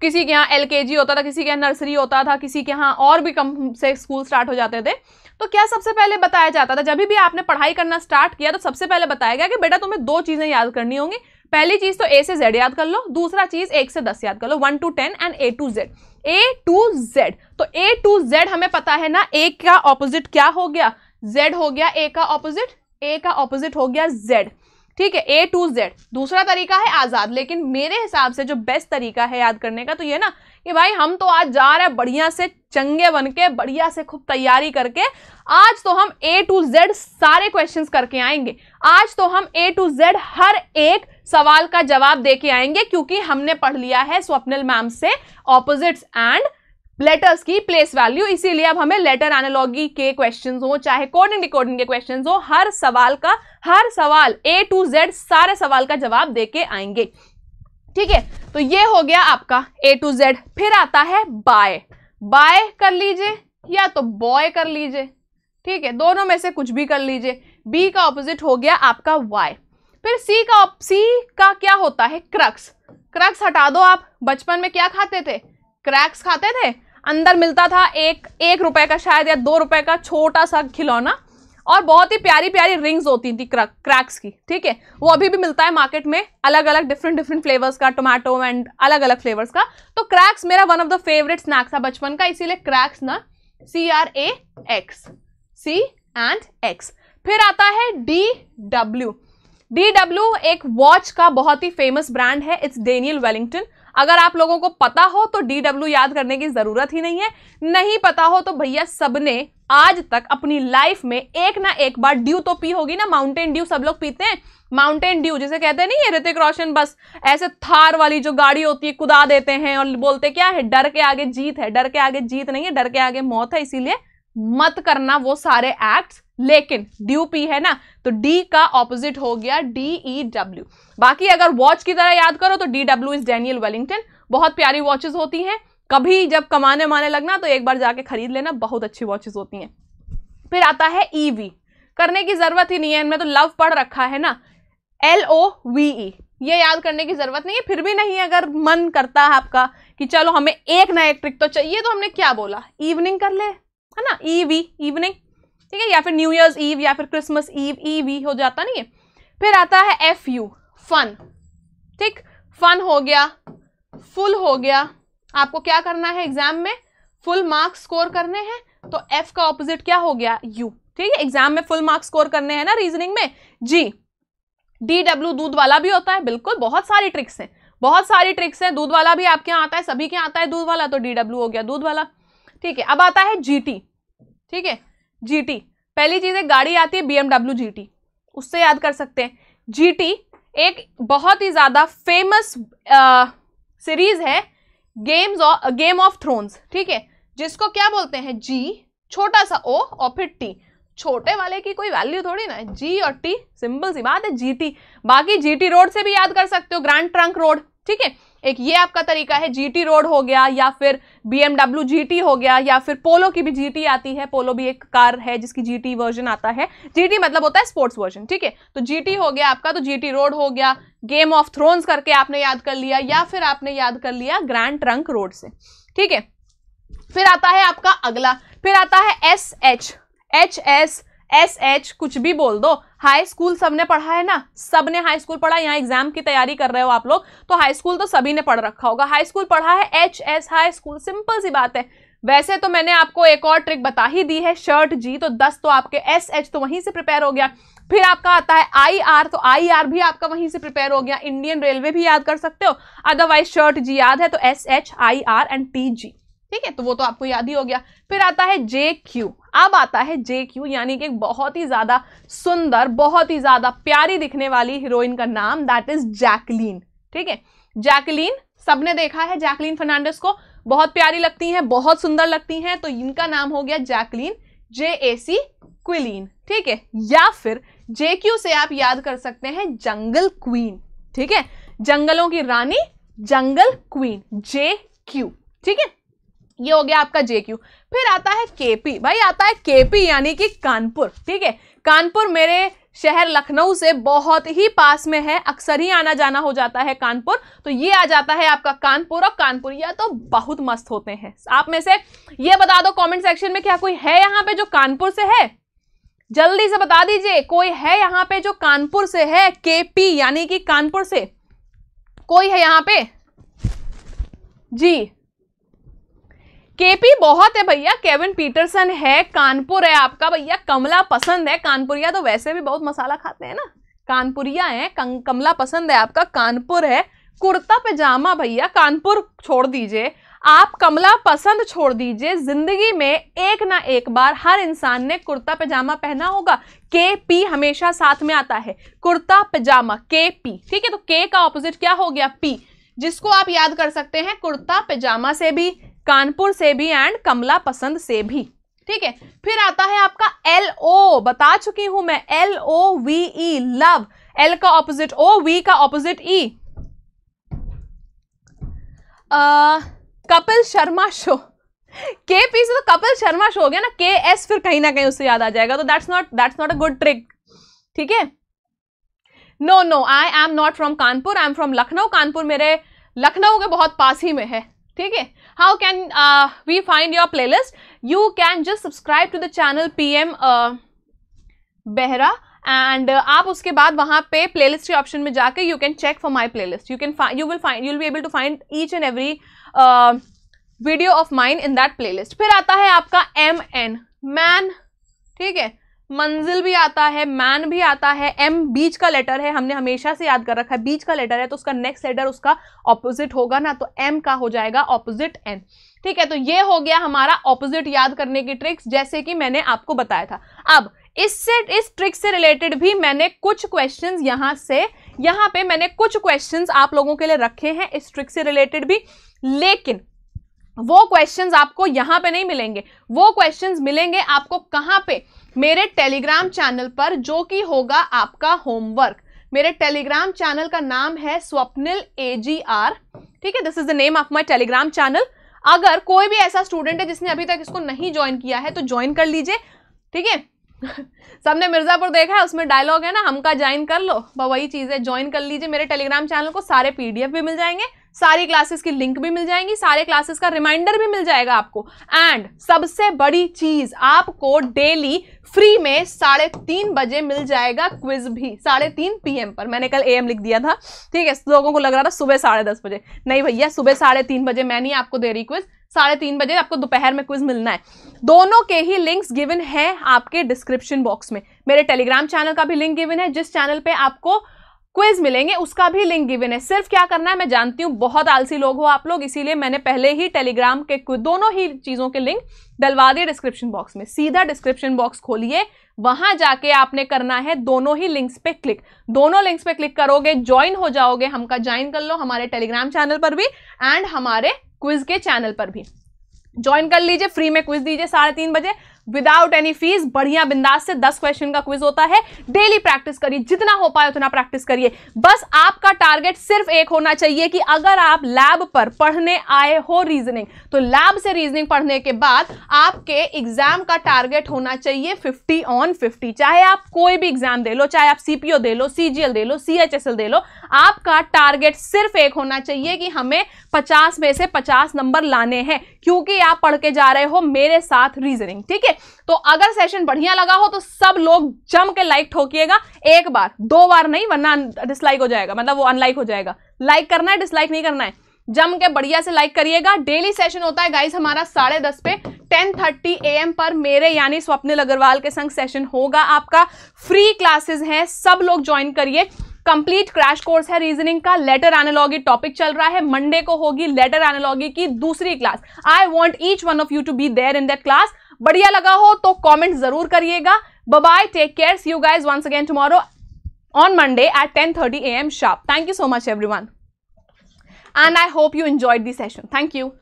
किसी के यहाँ एल होता था किसी के यहाँ नर्सरी होता था किसी के यहाँ और भी कम से स्कूल स्टार्ट हो जाते थे तो क्या सबसे पहले बताया जाता था जब भी आपने पढ़ाई करना स्टार्ट किया तो सबसे पहले बताया गया कि बेटा तुम्हें दो चीज़ें याद करनी होंगी पहली चीज़ तो ए से जेड याद कर लो दूसरा चीज़ एक से दस याद कर लो one to ten and A to Z A to Z तो ए टू जेड हमें पता है ना ए का ऑपोजिट क्या हो गया जेड हो गया ए का ऑपोजिट ए का ऑपोजिट हो गया जेड ठीक है ए टू जेड दूसरा तरीका है आज़ाद लेकिन मेरे हिसाब से जो बेस्ट तरीका है याद करने का तो ये ना कि भाई हम तो आज जा रहे हैं बढ़िया से चंगे बन के बढ़िया से खूब तैयारी करके आज तो हम ए टू जेड सारे क्वेश्चंस करके आएंगे आज तो हम ए टू जेड हर एक सवाल का जवाब दे के आएंगे क्योंकि हमने पढ़ लिया है स्वप्निल मैम से ऑपोजिट्स एंड लेटर्स की प्लेस वैल्यू इसीलिए अब हमें लेटर एनोलॉगी के क्वेश्चन हो चाहे कोडिंग डिकोडिंग के क्वेश्चन हो हर सवाल का हर सवाल ए टू जेड सारे सवाल का जवाब दे के आएंगे ठीक है तो ये हो गया आपका ए टू जेड फिर आता है बाय बाय कर लीजिए या तो बॉय कर लीजिए ठीक है दोनों में से कुछ भी कर लीजिए बी का ऑपोजिट हो गया आपका वाई फिर सी का सी का क्या होता है क्रक्स क्रक्स हटा दो आप बचपन में क्या खाते थे क्रैक्स खाते थे अंदर मिलता था एक एक रुपए का शायद या दो रुपए का छोटा सा खिलौना और बहुत ही प्यारी प्यारी रिंग्स होती थी क्रक क्रैक्स की ठीक है वो अभी भी मिलता है मार्केट में अलग अलग डिफरेंट डिफरेंट फ्लेवर्स का टोमेटो एंड अलग अलग फ्लेवर्स का तो क्रैक्स मेरा one of the favourite snacks था बचपन का इसीलिए क्रैक्स ना C R A X C and X फिर आता है डी डब्ल्यू डी डब्ल्यू एक वॉच का बहुत ही फेमस ब्रांड है इट्स डेनियल वेलिंगटन अगर आप लोगों को पता हो तो डी डब्ल्यू याद करने की ज़रूरत ही नहीं है नहीं पता हो तो भैया सबने आज तक अपनी लाइफ में एक ना एक बार ड्यू तो पी होगी ना माउंटेन ड्यू सब लोग पीते हैं माउंटेन ड्यू जिसे कहते हैं नहीं ऋतिक रोशन बस ऐसे थार वाली जो गाड़ी होती है कुदा देते हैं और बोलते क्या है डर के आगे जीत है डर के आगे जीत नहीं है डर के आगे मौत है इसीलिए मत करना वो सारे एक्ट लेकिन ड्यू पी है ना तो डी का ऑपोजिट हो गया डी ई डब्ल्यू बाकी अगर वॉच की तरह याद करो तो D W is Daniel Wellington बहुत प्यारी वॉचेस होती हैं कभी जब कमाने माने लगना तो एक बार जाके खरीद लेना बहुत अच्छी वॉचेस होती हैं फिर आता है ई e वी करने की जरूरत ही नहीं है इनमें तो लव पढ़ रखा है ना एल ओ वी ई ये याद करने की जरूरत नहीं है फिर भी नहीं अगर मन करता है आपका कि चलो हमें एक नया ट्रिक तो चाहिए तो हमने क्या बोला इवनिंग कर ले है ना ईव वी इवनिंग ठीक है या फिर न्यू ईयर्स ईव या फिर क्रिसमस ईव ई वी हो जाता नहीं है फिर आता है एफ यू फन ठीक फन हो गया फुल हो गया आपको क्या करना है एग्जाम में फुल मार्क्स स्कोर करने हैं तो एफ का ऑपोजिट क्या हो गया यू ठीक है एग्जाम में फुल मार्क्स स्कोर करने हैं ना रीजनिंग में जी डी डब्ल्यू दूध वाला भी होता है बिल्कुल बहुत सारी ट्रिक्स हैं बहुत सारी ट्रिक्स हैं दूध वाला भी आपके यहाँ आता है सभी के यहाँ आता है दूध वाला तो डी डब्ल्यू हो गया दूध वाला ठीक है अब आता है जीटी ठीक है जीटी पहली चीज है गाड़ी आती है बीएमडब्ल्यू जीटी उससे याद कर सकते हैं जीटी एक बहुत ही ज्यादा फेमस सीरीज है गेम्स गेम ऑफ थ्रोन्स ठीक है जिसको क्या बोलते हैं जी छोटा सा ओ और फिर टी छोटे वाले की कोई वैल्यू थोड़ी ना जी और टी सिंपल सी बात है जीटी बाकी जीटी रोड से भी याद कर सकते हो ग्रैंड ट्रंक रोड ठीक है एक ये आपका तरीका है जीटी रोड हो गया या फिर बीएमडब्ल्यू जीटी हो गया या फिर पोलो की भी जीटी आती है पोलो भी एक कार है जिसकी जीटी वर्जन आता है जीटी मतलब होता है स्पोर्ट्स वर्जन ठीक है तो जीटी हो गया आपका तो जीटी रोड हो गया गेम ऑफ थ्रोन्स करके आपने याद कर लिया या फिर आपने याद कर लिया ग्रैंड ट्रंक रोड से ठीक है फिर आता है आपका अगला फिर आता है S H H S S H कुछ भी बोल दो हाई स्कूल सबने पढ़ा है ना सब ने हाई स्कूल पढ़ा यहाँ एग्जाम की तैयारी कर रहे हो आप लोग तो हाई स्कूल तो सभी ने पढ़ रखा होगा हाई स्कूल पढ़ा है H S high school simple सी बात है वैसे तो मैंने आपको एक और ट्रिक बता ही दी है शर्ट जी तो दस तो आपके एस एच तो वहीं से प्रिपेयर हो गया फिर आपका आता है आई आर तो आई आर भी आपका वहीं से प्रिपेयर हो गया इंडियन रेलवे भी याद कर सकते हो अदरवाइज शर्ट जी याद है तो S H I R and T G ठीक है तो वो तो आपको याद ही हो गया फिर आता है जे क्यू अब आता है जे क्यू यानी कि एक बहुत ही ज़्यादा सुंदर बहुत ही ज़्यादा प्यारी दिखने वाली हीरोइन का नाम दैट इज़ जैकलीन ठीक है जैकलीन सबने देखा है जैकलीन फर्नांडिस को बहुत प्यारी लगती हैं बहुत सुंदर लगती हैं तो इनका नाम हो गया जैकलीन जे ए सी क्विलीन ठीक है या फिर जे क्यू से आप याद कर सकते हैं जंगल क्वीन ठीक है जंगलों की रानी जंगल क्वीन जे क्यू ठीक है ये हो गया आपका जे क्यू फिर आता है केपी भाई आता है केपी यानी कि कानपुर ठीक है कानपुर मेरे शहर लखनऊ से बहुत ही पास में है अक्सर ही आना जाना हो जाता है कानपुर तो ये आ जाता है आपका कानपुर और कानपुर यह तो बहुत मस्त होते हैं आप में से ये बता दो कमेंट सेक्शन में क्या कोई है यहाँ पे जो कानपुर से है जल्दी से बता दीजिए कोई है यहाँ पे जो कानपुर से है केपी यानी कि कानपुर से कोई है यहाँ पे जी केपी बहुत है भैया केविन पीटरसन है कानपुर है आपका भैया कमला पसंद है कानपुरिया तो वैसे भी बहुत मसाला खाते हैं ना कानपुरिया है कमला पसंद है आपका कानपुर है कुर्ता पैजामा भैया कानपुर छोड़ दीजिए आप कमला पसंद छोड़ दीजिए जिंदगी में एक ना एक बार हर इंसान ने कुर्ता पैजामा पहना होगा के पी हमेशा साथ में आता है कुर्ता पैजामा के पी ठीक है तो के का ऑपोजिट क्या हो गया पी जिसको आप याद कर सकते हैं कुर्ता पैजामा से भी कानपुर से भी एंड कमला पसंद से भी ठीक है फिर आता है आपका एल ओ बता चुकी हूं मैं L O V E love L का ऑपोजिट ओ वी का opposite E e। Kapil Sharma show के पी से तो कपिल शर्मा शो हो गया ना के एस फिर कहीं ना कहीं उससे याद आ जाएगा तो that's not that's not a good trick ठीक है no no I am not from Kanpur I am from Lucknow Kanpur मेरे लखनऊ के बहुत पास ही में है ठीक है how can we find your playlist you can just subscribe to the channel P M Behera and आप उसके बाद वहाँ पे प्लेलिस्ट के ऑप्शन में जाकर you can check for play playlist you can you will find you will able to find each and every video of mind in that playlist फिर आता है आपका एम एन मैन ठीक है मंजिल भी आता है मैन भी आता है एम बीच का लेटर है हमने हमेशा से याद कर रखा है बीच का लेटर है तो उसका नेक्स्ट लेटर उसका ऑपोजिट होगा ना तो एम का हो जाएगा ऑपोजिट एन ठीक है तो ये हो गया हमारा ऑपोजिट याद करने की ट्रिक्स जैसे कि मैंने आपको बताया था अब इससे इस, ट्रिक से रिलेटेड भी मैंने कुछ क्वेश्चन यहाँ से यहाँ पे मैंने कुछ क्वेश्चन आप लोगों के लिए रखे हैं इस ट्रिक से रिलेटेड भी लेकिन वो क्वेश्चंस आपको यहाँ पे नहीं मिलेंगे वो क्वेश्चंस मिलेंगे आपको कहाँ पे मेरे टेलीग्राम चैनल पर जो कि होगा आपका होमवर्क मेरे टेलीग्राम चैनल का नाम है स्वप्निल ए जी आर ठीक है this is the name of my Telegram channel अगर कोई भी ऐसा स्टूडेंट है जिसने अभी तक इसको नहीं ज्वाइन किया है तो ज्वाइन कर लीजिए ठीक है सबने मिर्ज़ापुर देखा है उसमें डायलॉग है ना हमका ज्वाइन कर लो वही चीज़ है ज्वाइन कर लीजिए मेरे टेलीग्राम चैनल को सारे पीडीएफ भी मिल जाएंगे सारी क्लासेस की लिंक भी मिल जाएंगी सारे क्लासेस का रिमाइंडर भी मिल जाएगा आपको एंड सबसे बड़ी चीज आपको डेली फ्री में साढ़े तीन बजे मिल जाएगा क्विज भी साढ़े तीन पी पर मैंने कल एम लिख दिया था ठीक है लोगों को लग रहा था सुबह साढ़े दस बजे नहीं भैया सुबह साढ़े तीन बजे मैं नहीं आपको दे रही क्विज साढ़े तीन बजे आपको दोपहर में क्विज मिलना है दोनों के ही लिंक्स गिवन है आपके डिस्क्रिप्शन बॉक्स में मेरे टेलीग्राम चैनल का भी लिंक गिवन है जिस चैनल पे आपको क्विज मिलेंगे उसका भी लिंक गिवन है सिर्फ क्या करना है मैं जानती हूँ बहुत आलसी लोग हो आप लोग इसीलिए मैंने पहले ही टेलीग्राम के दोनों ही चीज़ों के लिंक डलवा दिए डिस्क्रिप्शन बॉक्स में सीधा डिस्क्रिप्शन बॉक्स खोलिए वहां जाके आपने करना है दोनों ही लिंक्स पे क्लिक दोनों लिंक्स पे क्लिक करोगे ज्वाइन हो जाओगे हमका ज्वाइन कर लो हमारे टेलीग्राम चैनल पर भी एंड हमारे क्विज के चैनल पर भी ज्वाइन कर लीजिए फ्री में क्विज दीजिए साढ़े तीन बजे विदाउट एनी फीस बढ़िया बिंदास से दस क्वेश्चन का क्विज होता है डेली प्रैक्टिस करिए जितना हो पाए उतना प्रैक्टिस करिए बस आपका टारगेट सिर्फ एक होना चाहिए कि अगर आप लैब पर पढ़ने आए हो रीजनिंग तो लैब से रीजनिंग पढ़ने के बाद आपके एग्जाम का टारगेट होना चाहिए फिफ्टी ऑन फिफ्टी चाहे आप कोई भी एग्जाम दे लो चाहे आप सीपीओ दे लो सीजीएल दे लो सीएचएसएल दे लो आपका टारगेट सिर्फ एक होना चाहिए कि हमें पचास में से पचास नंबर लाने हैं क्योंकि आप पढ़ के जा रहे हो मेरे साथ रीजनिंग ठीक है तो अगर सेशन बढ़िया लगा हो तो सब लोग जम के लाइक ठोकिएगा एक बार दो बार नहीं वरना डिसलाइक हो जाएगा मतलब वो अनलाइक हो जाएगा लाइक करना है डिसलाइक नहीं करना है जम के बढ़िया से लाइक करिएगा डेली सेशन होता है गाइस हमारा साढ़े दस पे टेन थर्टी ए एम पर मेरे यानी स्वप्निल अग्रवाल के संग सेशन होगा आपका फ्री क्लासेस हैं सब लोग ज्वाइन करिए कंप्लीट क्रैश कोर्स है रीजनिंग का लेटर एनालॉगी टॉपिक चल रहा है मंडे को होगी लेटर एनालॉगी की दूसरी class I want each one of you to be there in that class बढ़िया लगा हो तो कॉमेंट जरूर करिएगा bye bye take care you guys once again tomorrow on Monday at ten thirty A M sharp thank you so much everyone and I hope you enjoyed the session thank you